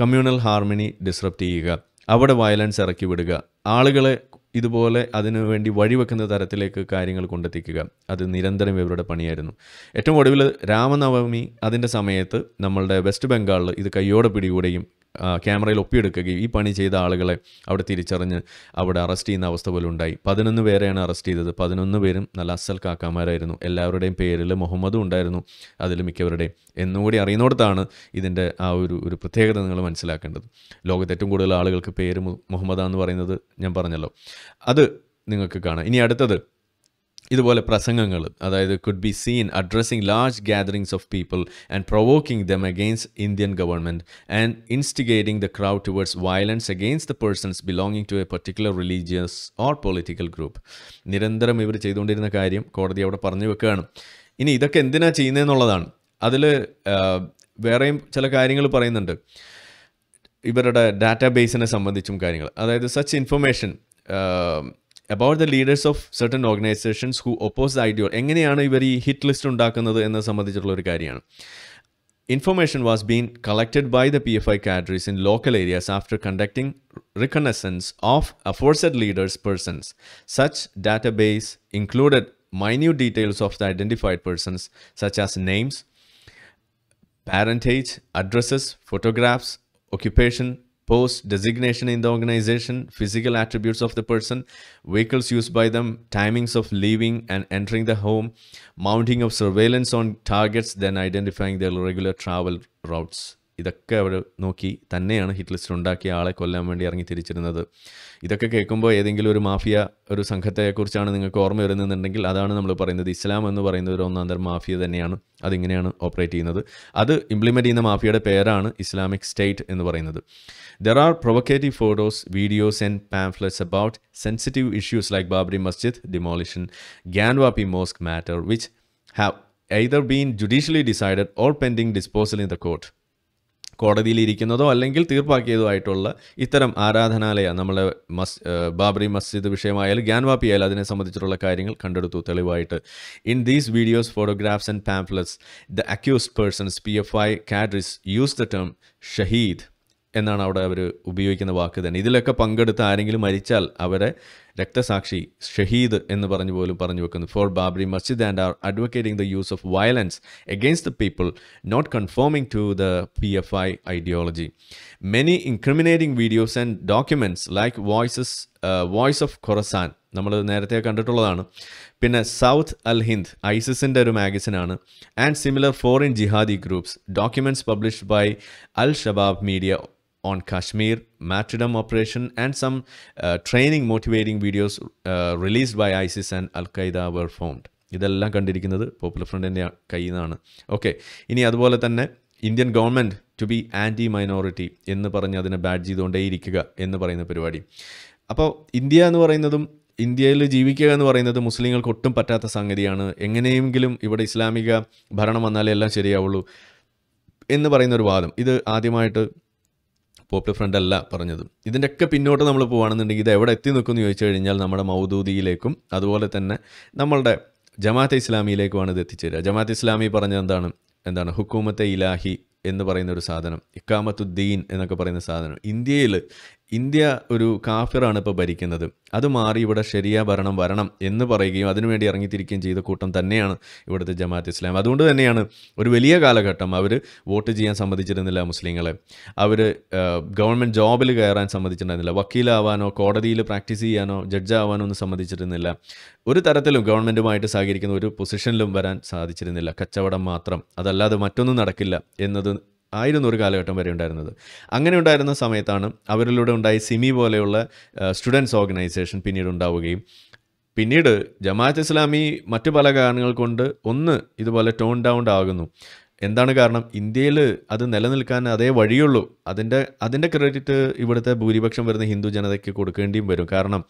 കമ്മ്യൂണൽ ഹാർമണി ഡിസ്റപ്റ്റ് ചെയ്യുക അവിടെ വയലൻസ് ഇറക്കി വിടുക ആളുകളെ ഇതുപോലെ അതിനുവേണ്ടി വഴിവെക്കുന്ന തരത്തിലേക്ക് കാര്യങ്ങൾ കൊണ്ടെത്തിക്കുക അത് നിരന്തരം ഇവരുടെ പണിയായിരുന്നു ഏറ്റവും ഒടുവിൽ രാമനവമി അതിൻ്റെ സമയത്ത് നമ്മളുടെ വെസ്റ്റ് ബംഗാളിൽ ഇത് കയ്യോടെ പിടികൂടുകയും ക്യാമറയിൽ ഒപ്പിയെടുക്കുകയും ഈ പണി ചെയ്ത ആളുകളെ അവിടെ തിരിച്ചറിഞ്ഞ് അവിടെ അറസ്റ്റ് ചെയ്യുന്ന അവസ്ഥ പോലും ഉണ്ടായി പതിനൊന്ന് പേരെയാണ് അറസ്റ്റ് ചെയ്തത് പതിനൊന്ന് പേരും നല്ല അസൽ കാക്കാമാരായിരുന്നു എല്ലാവരുടെയും പേരിൽ മുഹമ്മദും ഉണ്ടായിരുന്നു അതിൽ മിക്കവരുടെയും എന്നുകൂടി അറിയുന്നിടത്താണ് ഇതിൻ്റെ ആ ഒരു ഒരു പ്രത്യേകത നിങ്ങൾ മനസ്സിലാക്കേണ്ടത് ലോകത്ത് ഏറ്റവും കൂടുതൽ ആളുകൾക്ക് പേര് മുഹമ്മദാന്ന് പറയുന്നത് ഞാൻ പറഞ്ഞല്ലോ അത് നിങ്ങൾക്ക് കാണാം ഇനി അടുത്തത് ഇതുപോലെ പ്രസംഗങ്ങൾ അതായത് could be seen addressing large gatherings of people and provoking them against Indian government and instigating the crowd towards violence against the persons belonging to a particular religious or political group നിരന്തരം ഇവർ ചെയ്തുകൊണ്ടിരുന്ന കാര്യം കോടതി അവിടെ പറഞ്ഞു വെക്കുകയാണ് ഇനി ഇതൊക്കെ എന്തിനാ ചെയ്യുന്നതെന്നുള്ളതാണ് അതിൽ വേറെയും ചില കാര്യങ്ങൾ പറയുന്നുണ്ട് ഇവരുടെ ഡാറ്റാബേസിനെ സംബന്ധിച്ചും കാര്യങ്ങൾ അതായത് such information about the leaders of certain organisations who oppose the ideology എങ്ങനെയാണ് ഇവർ ഈ ഹിറ്റ് ലിസ്റ്റ് ഉണ്ടാക്കുന്നത് എന്നത് സംബന്ധിച്ചിട്ടുള്ള ഒരു കാര്യമാണ് Information was being collected by the PFI cadres in local areas after conducting reconnaissance of aforesaid leaders' persons. Such database included minute details of the identified persons, such as names, parentage, addresses, photographs, occupation, post, designation in the organization, physical attributes of the person, vehicles used by them, timings of leaving and entering the home, mounting of surveillance on targets, then identifying their regular travel routes. ഇതൊക്കെ അവർ നോക്കി തന്നെയാണ് hit list ഉണ്ടാക്കിയ ആളെ കൊല്ലാൻ വേണ്ടി ഇറങ്ങി തിരിച്ചിരുന്നത് ഇതൊക്കെ കേൾക്കുമ്പോൾ ഏതെങ്കിലും ഒരു മാഫിയ ഒരു സംഘത്തെക്കുറിച്ചാണ് നിങ്ങൾക്ക് ഓർമ്മ വരുന്നുണ്ടെങ്കിൽ അതാണ് നമ്മൾ പറയുന്നത് ഇസ്ലാം എന്ന് പറയുന്ന ഒരു തരം മാഫിയ തന്നെയാണ് അതിങ്ങനെയാണ് ഓപ്പറേറ്റ് ചെയ്യുന്നത് അത് ഇംപ്ലിമെൻ്റ് ചെയ്യുന്ന മാഫിയയുടെ പേരാണ് ഇസ്ലാമിക് സ്റ്റേറ്റ് എന്ന് പറയുന്നത് There are provocative photos, videos, and pamphlets about sensitive issues like Babri Masjid demolition, Ganwapi Mosque matter, which have either been judicially decided or pending disposal in the court. കോടതിയിലിരിക്കുന്നതോ അല്ലെങ്കിൽ തീർപ്പാക്കിയതോ ആയിട്ടുള്ള ഇത്തരം ആരാധനാലയ നമ്മളെ മസ് ബാബറി മസ്ജിദ് വിഷയമായാലും ഗ്യാൻവാപ്പി ആയാലും അതിനെ സംബന്ധിച്ചിട്ടുള്ള കാര്യങ്ങൾ കണ്ടെടുത്തു തെളിവായിട്ട് in these videos photographs and pamphlets the accused persons P F I cadres use the term ഷഹീദ് എന്നാണ് അവിടെ അവർ ഉപയോഗിക്കുന്ന വാക്ക് തന്നെ ഇതിലൊക്കെ പങ്കെടുത്ത് ആരെങ്കിലും മരിച്ചാൽ അവരെ രക്തസാക്ഷി ഷഹീദ് എന്ന് പറഞ്ഞു പോലും പറഞ്ഞു വെക്കുന്നു for Babri Masjid and are advocating the use of violence against the people not conforming to the P F I ideology many incriminating videos and documents like voices voice of Khorasan നമ്മൾ നേരത്തെ കണ്ടിട്ടുള്ളതാണ് പിന്നെ സൗത്ത് അൽ ഹിന്ദ് ഐസിസിൻ്റെ ഒരു മാഗസിനാണ് ആൻഡ് സിമിലർ ഫോറിൻ ജിഹാദി groups documents published by Al Shabaab Media on Kashmir, martyrdom operation, and some uh, training motivating videos uh, released by ISIS and Al Qaeda were formed. ഇതെല്ലാം കണ്ടിരിക്കുന്നത് പോപ്പുലർ ഫ്രണ്ടിൻ്റെ കയ്യിൽ നിന്നാണ് ഓക്കെ ഇനി അതുപോലെ തന്നെ Indian government to be anti minority എന്ന് പറഞ്ഞ് അതിനെ ബാഡ് ചെയ്തുകൊണ്ടേയിരിക്കുക എന്ന് പറയുന്ന പരിപാടി അപ്പോൾ ഇന്ത്യ എന്ന് പറയുന്നതും ഇന്ത്യയിൽ ജീവിക്കുക എന്ന് പറയുന്നത് മുസ്ലിങ്ങൾക്ക് ഒട്ടും പറ്റാത്ത സംഗതിയാണ് എങ്ങനെയെങ്കിലും ഇവിടെ ഇസ്ലാമിക ഭരണം വന്നാലേ എല്ലാം ശരിയാവുള്ളൂ എന്ന് പറയുന്നൊരു വാദം ഇത് ആദ്യമായിട്ട് പോപ്പുലർ ഫ്രണ്ട് അല്ല പറഞ്ഞത് ഇതിൻ്റെയൊക്കെ പിന്നോട്ട് നമ്മൾ പോകുകയാണെന്നുണ്ടെങ്കിൽ ഇത് എവിടെ എത്തി നിൽക്കുമെന്ന് ചോദിച്ചു കഴിഞ്ഞാൽ നമ്മുടെ മൗദൂദിയിലേക്കും അതുപോലെ തന്നെ നമ്മളുടെ ജമാഅത്തെ ഇസ്ലാമിയിലേക്കുമാണ് ഇത് എത്തിച്ചേരുക ജമാഅത്തെ ഇസ്ലാമി പറഞ്ഞത് എന്താണ് എന്താണ് ഹുക്കൂമത്തെ ഇലാഹി എന്ന് പറയുന്ന ഒരു സാധനം ഇക്കാമത്തുദ്ദീൻ എന്നൊക്കെ പറയുന്ന സാധനം ഇന്ത്യയിൽ ഇന്ത്യ ഒരു കാഫിറാണ് ഇപ്പോൾ ഭരിക്കുന്നത് അത് മാറി ഇവിടെ ശരിയ ഭരണം വരണം എന്ന് പറയുകയും അതിനുവേണ്ടി ഇറങ്ങിത്തിരിക്കുകയും ചെയ്ത കൂട്ടം തന്നെയാണ് ഇവിടുത്തെ ജമാഅത്ത് ഇസ്ലാം അതുകൊണ്ട് തന്നെയാണ് ഒരു വലിയ കാലഘട്ടം അവർ വോട്ട് ചെയ്യാൻ സമ്മതിച്ചിരുന്നില്ല മുസ്ലിങ്ങളെ അവർ ഗവൺമെൻറ് ജോബിൽ കയറാൻ സമ്മതിച്ചിട്ടുണ്ടായിരുന്നില്ല വക്കീലാവാനോ കോടതിയിൽ പ്രാക്ടീസ് ചെയ്യാനോ ജഡ്ജാവാനോ ഒന്നും സമ്മതിച്ചിരുന്നില്ല ഒരു തരത്തിലും ഗവൺമെൻറ്റുമായിട്ട് സഹകരിക്കുന്ന ഒരു പൊസിഷനിലും വരാൻ സാധിച്ചിരുന്നില്ല കച്ചവടം മാത്രം അതല്ലാതെ മറ്റൊന്നും നടക്കില്ല എന്നത് ആയിരുന്നു ഒരു കാലഘട്ടം വരെ ഉണ്ടായിരുന്നത് അങ്ങനെ ഉണ്ടായിരുന്ന സമയത്താണ് അവരിലൂടെ ഉണ്ടായി സിമി പോലെയുള്ള സ്റ്റുഡൻസ് ഓർഗനൈസേഷൻ പിന്നീട് ഉണ്ടാവുകയും പിന്നീട് ജമാഅത്ത് ഇസ്ലാമി മറ്റു പല കാരണങ്ങൾ കൊണ്ട് ഒന്ന് ഇതുപോലെ ടോൺ ഡൗൺ ആകുന്നു എന്താണ് കാരണം ഇന്ത്യയിൽ അത് നിലനിൽക്കാൻ അതേ വഴിയുള്ളൂ അതിൻ്റെ അതിൻ്റെ ക്രെഡിറ്റ് ഇവിടുത്തെ ഭൂരിപക്ഷം വരുന്ന ഹിന്ദു ജനതയ്ക്ക് കൊടുക്കേണ്ടിയും വരും കാരണം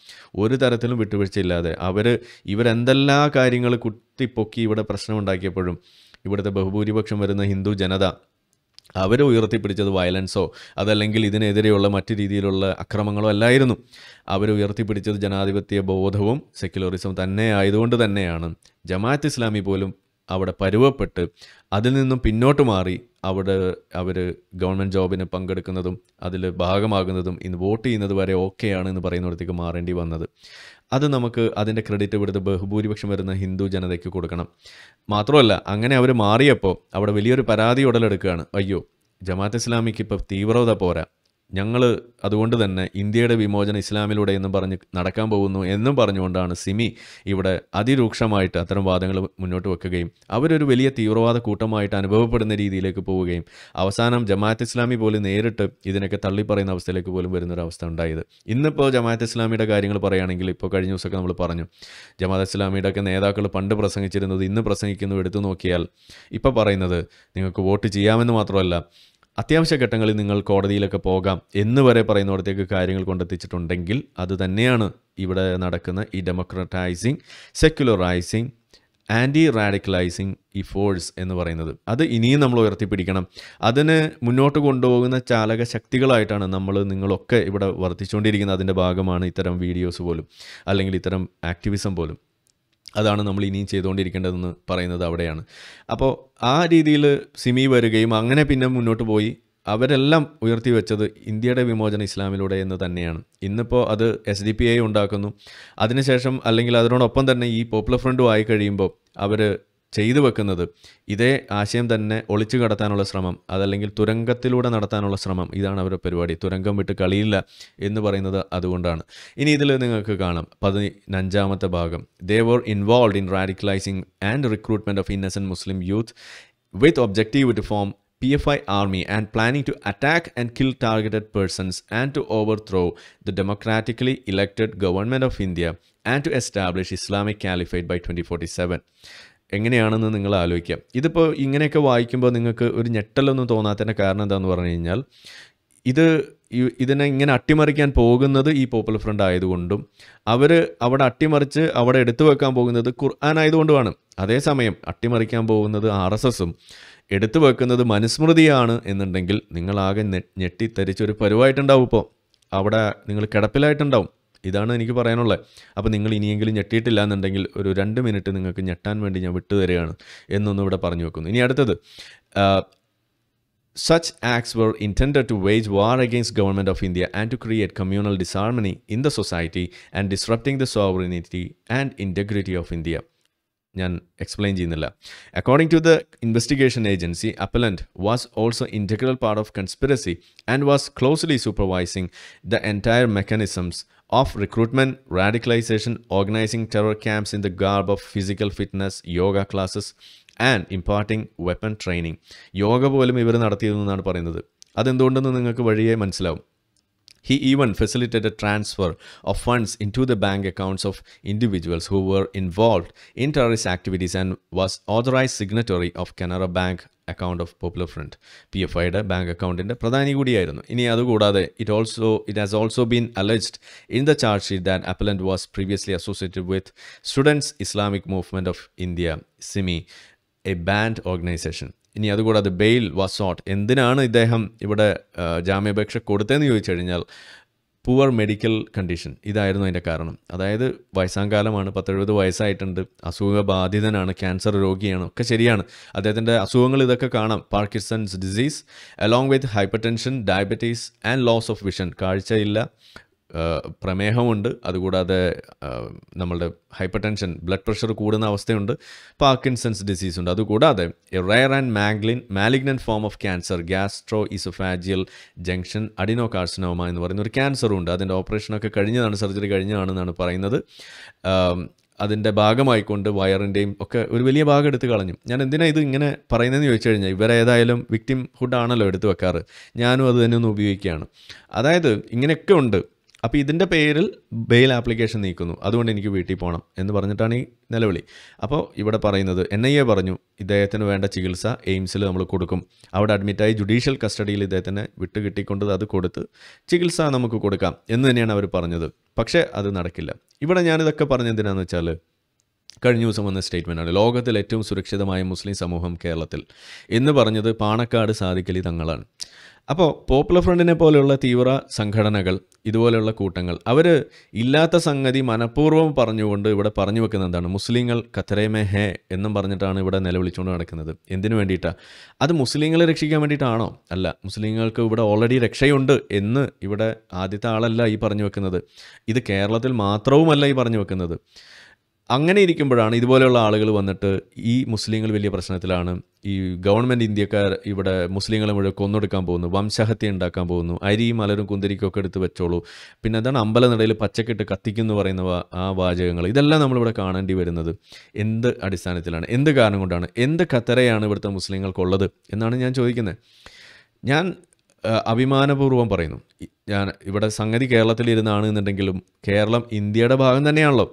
ഒരു തരത്തിലും വിട്ടുവീഴ്ചയില്ലാതെ അവർ ഇവരെന്തെല്ലാ കാര്യങ്ങൾ കുത്തിപ്പൊക്കി ഇവിടെ പ്രശ്നമുണ്ടാക്കിയപ്പോഴും ഇവിടുത്തെ ബഹുഭൂരിപക്ഷം വരുന്ന ഹിന്ദു ജനത അവർ ഉയർത്തിപ്പിടിച്ചത് വയലൻസോ അതല്ലെങ്കിൽ ഇതിനെതിരെയുള്ള മറ്റു രീതിയിലുള്ള അക്രമങ്ങളോ അല്ലായിരുന്നു അവർ ഉയർത്തിപ്പിടിച്ചത് ജനാധിപത്യ ബോധവും സെക്യുലറിസം തന്നെ ആയതുകൊണ്ട് തന്നെയാണ് ജമാഅത്ത് ഇസ്ലാമി പോലും അവിടെ പരുവപ്പെട്ട് അതിൽ നിന്നും പിന്നോട്ട് മാറി അവിടെ അവർ ഗവൺമെൻറ് ജോബിന് പങ്കെടുക്കുന്നതും അതിൽ ഭാഗമാകുന്നതും ഇന്ന് വോട്ട് ചെയ്യുന്നത് വരെ ഓക്കെയാണ് എന്ന് പറയുന്നിടത്തേക്ക് മാറേണ്ടി വന്നത് അത് നമുക്ക് അതിൻ്റെ ക്രെഡിറ്റ് ഇവിടുത്തെ ബഹുഭൂരിപക്ഷം വരുന്ന ഹിന്ദു ജനതയ്ക്ക് കൊടുക്കണം മാത്രമല്ല അങ്ങനെ അവർ മാറിയപ്പോൾ അവിടെ വലിയൊരു പരാതി ഉടലെടുക്കുകയാണ് അയ്യോ ജമാഅത്ത് ഇസ്ലാമിക്ക് ഇപ്പോൾ തീവ്രത പോരാ ഞങ്ങൾ അതുകൊണ്ട് തന്നെ ഇന്ത്യയുടെ വിമോചനം ഇസ്ലാമിലൂടെ എന്നും പറഞ്ഞ് നടക്കാൻ പോകുന്നു എന്നും പറഞ്ഞുകൊണ്ടാണ് സിമി ഇവിടെ അതിരൂക്ഷമായിട്ട് അത്തരം വാദങ്ങൾ മുന്നോട്ട് വെക്കുകയും അവരൊരു വലിയ തീവ്രവാദ കൂട്ടമായിട്ട് അനുഭവപ്പെടുന്ന രീതിയിലേക്ക് പോവുകയും അവസാനം ജമാഅത്ത് ഇസ്ലാമി പോലും നേരിട്ട് ഇതിനൊക്കെ തള്ളിപ്പറയുന്ന അവസ്ഥയിലേക്ക് പോലും വരുന്നൊരു അവസ്ഥ ഉണ്ടായത് ഇന്നിപ്പോൾ ജമാഅത്ത് ഇസ്ലാമിയുടെ കാര്യങ്ങൾ പറയുകയാണെങ്കിൽ ഇപ്പോൾ കഴിഞ്ഞ ദിവസമൊക്കെ നമ്മൾ പറഞ്ഞു ജമാഅത്ത് ഇസ്ലാമിയുടെ ഒക്കെ നേതാക്കൾ പണ്ട് പ്രസംഗിച്ചിരുന്നത് ഇന്ന് പ്രസംഗിക്കുന്നു എടുത്തു നോക്കിയാൽ ഇപ്പോൾ പറയുന്നത് നിങ്ങൾക്ക് വോട്ട് ചെയ്യാമെന്ന് മാത്രമല്ല അത്യാവശ്യ ഘട്ടങ്ങളിൽ നിങ്ങൾ കോടതിയിലൊക്കെ പോകാം എന്ന് വരെ പറയുന്നിടത്തേക്ക് കാര്യങ്ങൾ കൊണ്ടെത്തിച്ചിട്ടുണ്ടെങ്കിൽ അത് തന്നെയാണ് ഇവിടെ നടക്കുന്ന ഈ ഡെമോക്രറ്റൈസിങ് സെക്യുലറൈസിങ് ആൻറ്റി റാഡിക്കലൈസിങ് ഈ ഫോഴ്സ് എന്ന് പറയുന്നത് അത് ഇനിയും നമ്മൾ ഉയർത്തിപ്പിടിക്കണം അതിന് മുന്നോട്ട് കൊണ്ടുപോകുന്ന ചാലക ശക്തികളായിട്ടാണ് നമ്മൾ നിങ്ങളൊക്കെ ഇവിടെ വർദ്ധിച്ചുകൊണ്ടിരിക്കുന്നത് അതിൻ്റെ ഭാഗമാണ് ഇത്തരം വീഡിയോസ് പോലും അല്ലെങ്കിൽ ഇത്തരം ആക്ടിവിസം പോലും അതാണ് നമ്മൾ ഇനിയും ചെയ്തുകൊണ്ടിരിക്കേണ്ടതെന്ന് പറയുന്നത് അവിടെയാണ് അപ്പോൾ ആ രീതിയിൽ സിമി വരികയും അങ്ങനെ പിന്നെ മുന്നോട്ട് പോയി അവരെല്ലാം ഉയർത്തി വെച്ചത് ഇന്ത്യയുടെ വിമോചനം ഇസ്ലാമിലൂടെ എന്ന് തന്നെയാണ് ഇന്നിപ്പോൾ അത് എസ് ഡി പി ഐ ഉണ്ടാക്കുന്നു അതിനുശേഷം അല്ലെങ്കിൽ അതിനോടൊപ്പം തന്നെ ഈ പോപ്പുലർ ഫ്രണ്ടും ആയി കഴിയുമ്പോൾ അവർ ചെയ്തു വെക്കുന്നത് ഇതേ ആശയം തന്നെ ഒളിച്ചു കടത്താനുള്ള ശ്രമം അതല്ലെങ്കിൽ തുരങ്കത്തിലൂടെ നടത്താനുള്ള ശ്രമം ഇതാണ് അവരുടെ പരിപാടി തുരങ്കം വിട്ട് കളിയില്ല എന്ന് പറയുന്നത് അതുകൊണ്ടാണ് ഇനി ഇതിൽ നിങ്ങൾക്ക് കാണാം പതിനഞ്ചാമത്തെ ഭാഗം they were involve in radicalising and recruitment of innocent Muslim youth with objective to form P F I army and planning to attack and kill targeted persons and to overthrow the democratically elected government of India and to establish Islamic caliphate by twenty forty seven എങ്ങനെയാണെന്ന് നിങ്ങൾ ആലോചിക്കാം ഇതിപ്പോൾ ഇങ്ങനെയൊക്കെ വായിക്കുമ്പോൾ നിങ്ങൾക്ക് ഒരു ഞെട്ടലൊന്നും തോന്നാത്തതിൻ്റെ കാരണം എന്താന്ന് പറഞ്ഞു കഴിഞ്ഞാൽ ഇത് ഇതിനെ ഇങ്ങനെ അട്ടിമറിക്കാൻ പോകുന്നത് ഈ പോപ്പുലർ ഫ്രണ്ട് ആയതുകൊണ്ടും അവർ അവിടെ അട്ടിമറിച്ച് അവിടെ എടുത്തു വെക്കാൻ പോകുന്നത് ഖുർആൻ ആയതുകൊണ്ടുമാണ് അതേസമയം അട്ടിമറിക്കാൻ പോകുന്നത് ആർ എസ് എസും എടുത്തു വെക്കുന്നത് മനുസ്മൃതിയാണ് എന്നുണ്ടെങ്കിൽ നിങ്ങളാകെ ഞെട്ടിത്തരിച്ചൊരു പരുവായിട്ടുണ്ടാവും ഇപ്പോൾ അവിടെ നിങ്ങൾ കിടപ്പിലായിട്ടുണ്ടാവും ഇതാണ് എനിക്ക് പറയാനുള്ളത് അപ്പോൾ നിങ്ങൾ ഇനിയെങ്കിലും ഞെട്ടിയിട്ടില്ല എന്നുണ്ടെങ്കിൽ ഒരു രണ്ട് മിനിറ്റ് നിങ്ങൾക്ക് ഞെട്ടാൻ വേണ്ടി ഞാൻ വിട്ടു തരികയാണ് എന്നൊന്നും ഇവിടെ പറഞ്ഞു വെക്കുന്നു ഇനി അടുത്തത് such acts were intend to wage war against government of India and to create communal disharmony in the society and disrupting the sovereignty and integrity of India ഞാൻ എക്സ്പ്ലെയിൻ ചെയ്യുന്നില്ല according to the investigation agency appellant was also integral part of conspiracy and was closely supervising the entire mechanisms of recruitment, radicalization, organizing terror camps in the garb of physical fitness, yoga classes, and imparting weapon training yoga പോലും ഇവർ നടത്തിയതെന്നാണ് പറയുന്നത് അതെന്തുകൊണ്ടെന്ന് നിങ്ങൾക്ക് വഴിയെ മനസ്സിലാവും he even facilitated a transfer of funds into the bank accounts of individuals who were involved in terrorist activities and was authorized signatory of Canara Bank account of Popular Front. PFI bank account in the it also it has also been alleged in the charge sheet that Appellant was previously associated with Students Islamic Movement of India, SIMI, a banned organization. ഇനി അതുകൂടാതെ bail was not എന്തിനാണ് ഇദ്ദേഹം ഇവിടെ ജാമ്യാപേക്ഷ കൊടുത്തതെന്ന് ചോദിച്ചു കഴിഞ്ഞാൽ poor medical condition ഇതായിരുന്നു അതിൻ്റെ കാരണം അതായത് വയസ്സാങ്കാലമാണ് പത്തെഴുപത് വയസ്സായിട്ടുണ്ട് അസുഖ ബാധിതനാണ് ക്യാൻസർ രോഗിയാണ് ഒക്കെ ശരിയാണ് അദ്ദേഹത്തിൻ്റെ അസുഖങ്ങൾ ഇതൊക്കെ കാണാം Parkinson's disease along with hypertension diabetes and loss of vision കാഴ്ചയില്ല പ്രമേഹമുണ്ട് അതുകൂടാതെ നമ്മളുടെ ഹൈപ്പർ ടെൻഷൻ ബ്ലഡ് പ്രഷർ കൂടുന്ന അവസ്ഥയുണ്ട് പാർക്കിൻസൺസ് ഡിസീസ് ഉണ്ട് അതുകൂടാതെ റയർ ആൻഡ് മാഗ്ലിൻ malignant form of cancer gastro oesophageal junction adenocarcinoma എന്ന് പറയുന്ന ഒരു ക്യാൻസറും ഉണ്ട് അതിൻ്റെ ഓപ്പറേഷനൊക്കെ കഴിഞ്ഞതാണ് സർജറി കഴിഞ്ഞതാണെന്നാണ് പറയുന്നത് അതിൻ്റെ ഭാഗമായിക്കൊണ്ട് വയറിൻ്റെയും ഒക്കെ ഒരു വലിയ ഭാഗം എടുത്ത് കളഞ്ഞു ഞാൻ എന്തിനാണ് ഇത് ഇങ്ങനെ പറയുന്നതെന്ന് ചോദിച്ചു കഴിഞ്ഞാൽ ഇവരേതായാലും വിക്ടിം ഹുഡാണല്ലോ എടുത്ത് വെക്കാറ് ഞാനും അത് തന്നെ ഒന്ന് ഉപയോഗിക്കുകയാണ് അതായത് ഇങ്ങനെയൊക്കെ ഉണ്ട് അപ്പോൾ ഇതിൻ്റെ പേരിൽ ബെയിൽ ആപ്ലിക്കേഷൻ നീക്കുന്നു അതുകൊണ്ട് എനിക്ക് വീട്ടിൽ പോകണം എന്ന് പറഞ്ഞിട്ടാണ് ഈ നിലവിളി അപ്പോൾ ഇവിടെ പറയുന്നത് എൻ ഐ എ പറഞ്ഞു ഇദ്ദേഹത്തിന് വേണ്ട ചികിത്സ എയിംസിൽ നമ്മൾ കൊടുക്കും അവിടെ അഡ്മിറ്റായി ജുഡീഷ്യൽ കസ്റ്റഡിയിൽ ഇദ്ദേഹത്തിനെ വിട്ടുകിട്ടിക്കൊണ്ട് അത് കൊടുത്ത് ചികിത്സ നമുക്ക് കൊടുക്കാം എന്ന് തന്നെയാണ് അവർ പറഞ്ഞത് പക്ഷേ അത് നടക്കില്ല ഇവിടെ ഞാനിതൊക്കെ പറഞ്ഞെന്തിനാണെന്ന് വെച്ചാൽ കഴിഞ്ഞ ദിവസം വന്ന സ്റ്റേറ്റ്മെൻറ്റാണ് ലോകത്തിൽ ഏറ്റവും സുരക്ഷിതമായ മുസ്ലിം സമൂഹം കേരളത്തിൽ എന്ന് പറഞ്ഞത് പാണക്കാട് സാദിക്കലി തങ്ങളാണ് അപ്പോൾ പോപ്പുലർ ഫ്രണ്ടിനെ പോലെയുള്ള തീവ്ര സംഘടനകൾ ഇതുപോലെയുള്ള കൂട്ടങ്ങൾ അവർ ഇല്ലാത്ത സംഗതി മനഃപൂർവ്വം പറഞ്ഞുകൊണ്ട് ഇവിടെ പറഞ്ഞു വെക്കുന്ന എന്താണ് മുസ്ലിങ്ങൾ കത്തരേമേ ഹേ എന്നും പറഞ്ഞിട്ടാണ് ഇവിടെ നിലവിളിച്ചുകൊണ്ട് നടക്കുന്നത് എന്തിനു വേണ്ടിയിട്ടാണ് അത് മുസ്ലിങ്ങളെ രക്ഷിക്കാൻ വേണ്ടിയിട്ടാണോ അല്ല മുസ്ലിങ്ങൾക്ക് ഇവിടെ ഓൾറെഡി രക്ഷയുണ്ട് എന്ന് ഇവിടെ ആദ്യത്തെ ആളല്ല ഈ പറഞ്ഞു വെക്കുന്നത് ഇത് കേരളത്തിൽ മാത്രവുമല്ല ഈ പറഞ്ഞു വെക്കുന്നത് അങ്ങനെ ഇരിക്കുമ്പോഴാണ് ഇതുപോലെയുള്ള ആളുകൾ വന്നിട്ട് ഈ മുസ്ലിങ്ങൾ വലിയ പ്രശ്നത്തിലാണ് ഈ ഗവൺമെൻറ് ഇന്ത്യക്കാർ ഇവിടെ മുസ്ലിങ്ങളെ മുഴുവൻ കൊന്നൊടുക്കാൻ പോകുന്നു വംശഹത്യ ഉണ്ടാക്കാൻ പോകുന്നു അരിയും മലരും കുന്തിരിക്കൊക്കെ എടുത്ത് വെച്ചോളൂ പിന്നെ എന്താണ് അമ്പലനടയിൽ പച്ചക്കിട്ട് കത്തിക്കുന്നു പറയുന്ന ആ വാചകങ്ങൾ ഇതെല്ലാം നമ്മളിവിടെ കാണേണ്ടി വരുന്നത് എന്ത് അടിസ്ഥാനത്തിലാണ് എന്ത് കാരണം കൊണ്ടാണ് എന്ത് കത്തരയാണ് ഇവിടുത്തെ മുസ്ലിങ്ങൾക്കുള്ളത് എന്നാണ് ഞാൻ ചോദിക്കുന്നത് ഞാൻ അഭിമാനപൂർവ്വം പറയുന്നു ഞാൻ ഇവിടെ സംഗതി കേരളത്തിലിരുന്നാണ് എന്നുണ്ടെങ്കിലും കേരളം ഇന്ത്യയുടെ ഭാഗം തന്നെയാണല്ലോ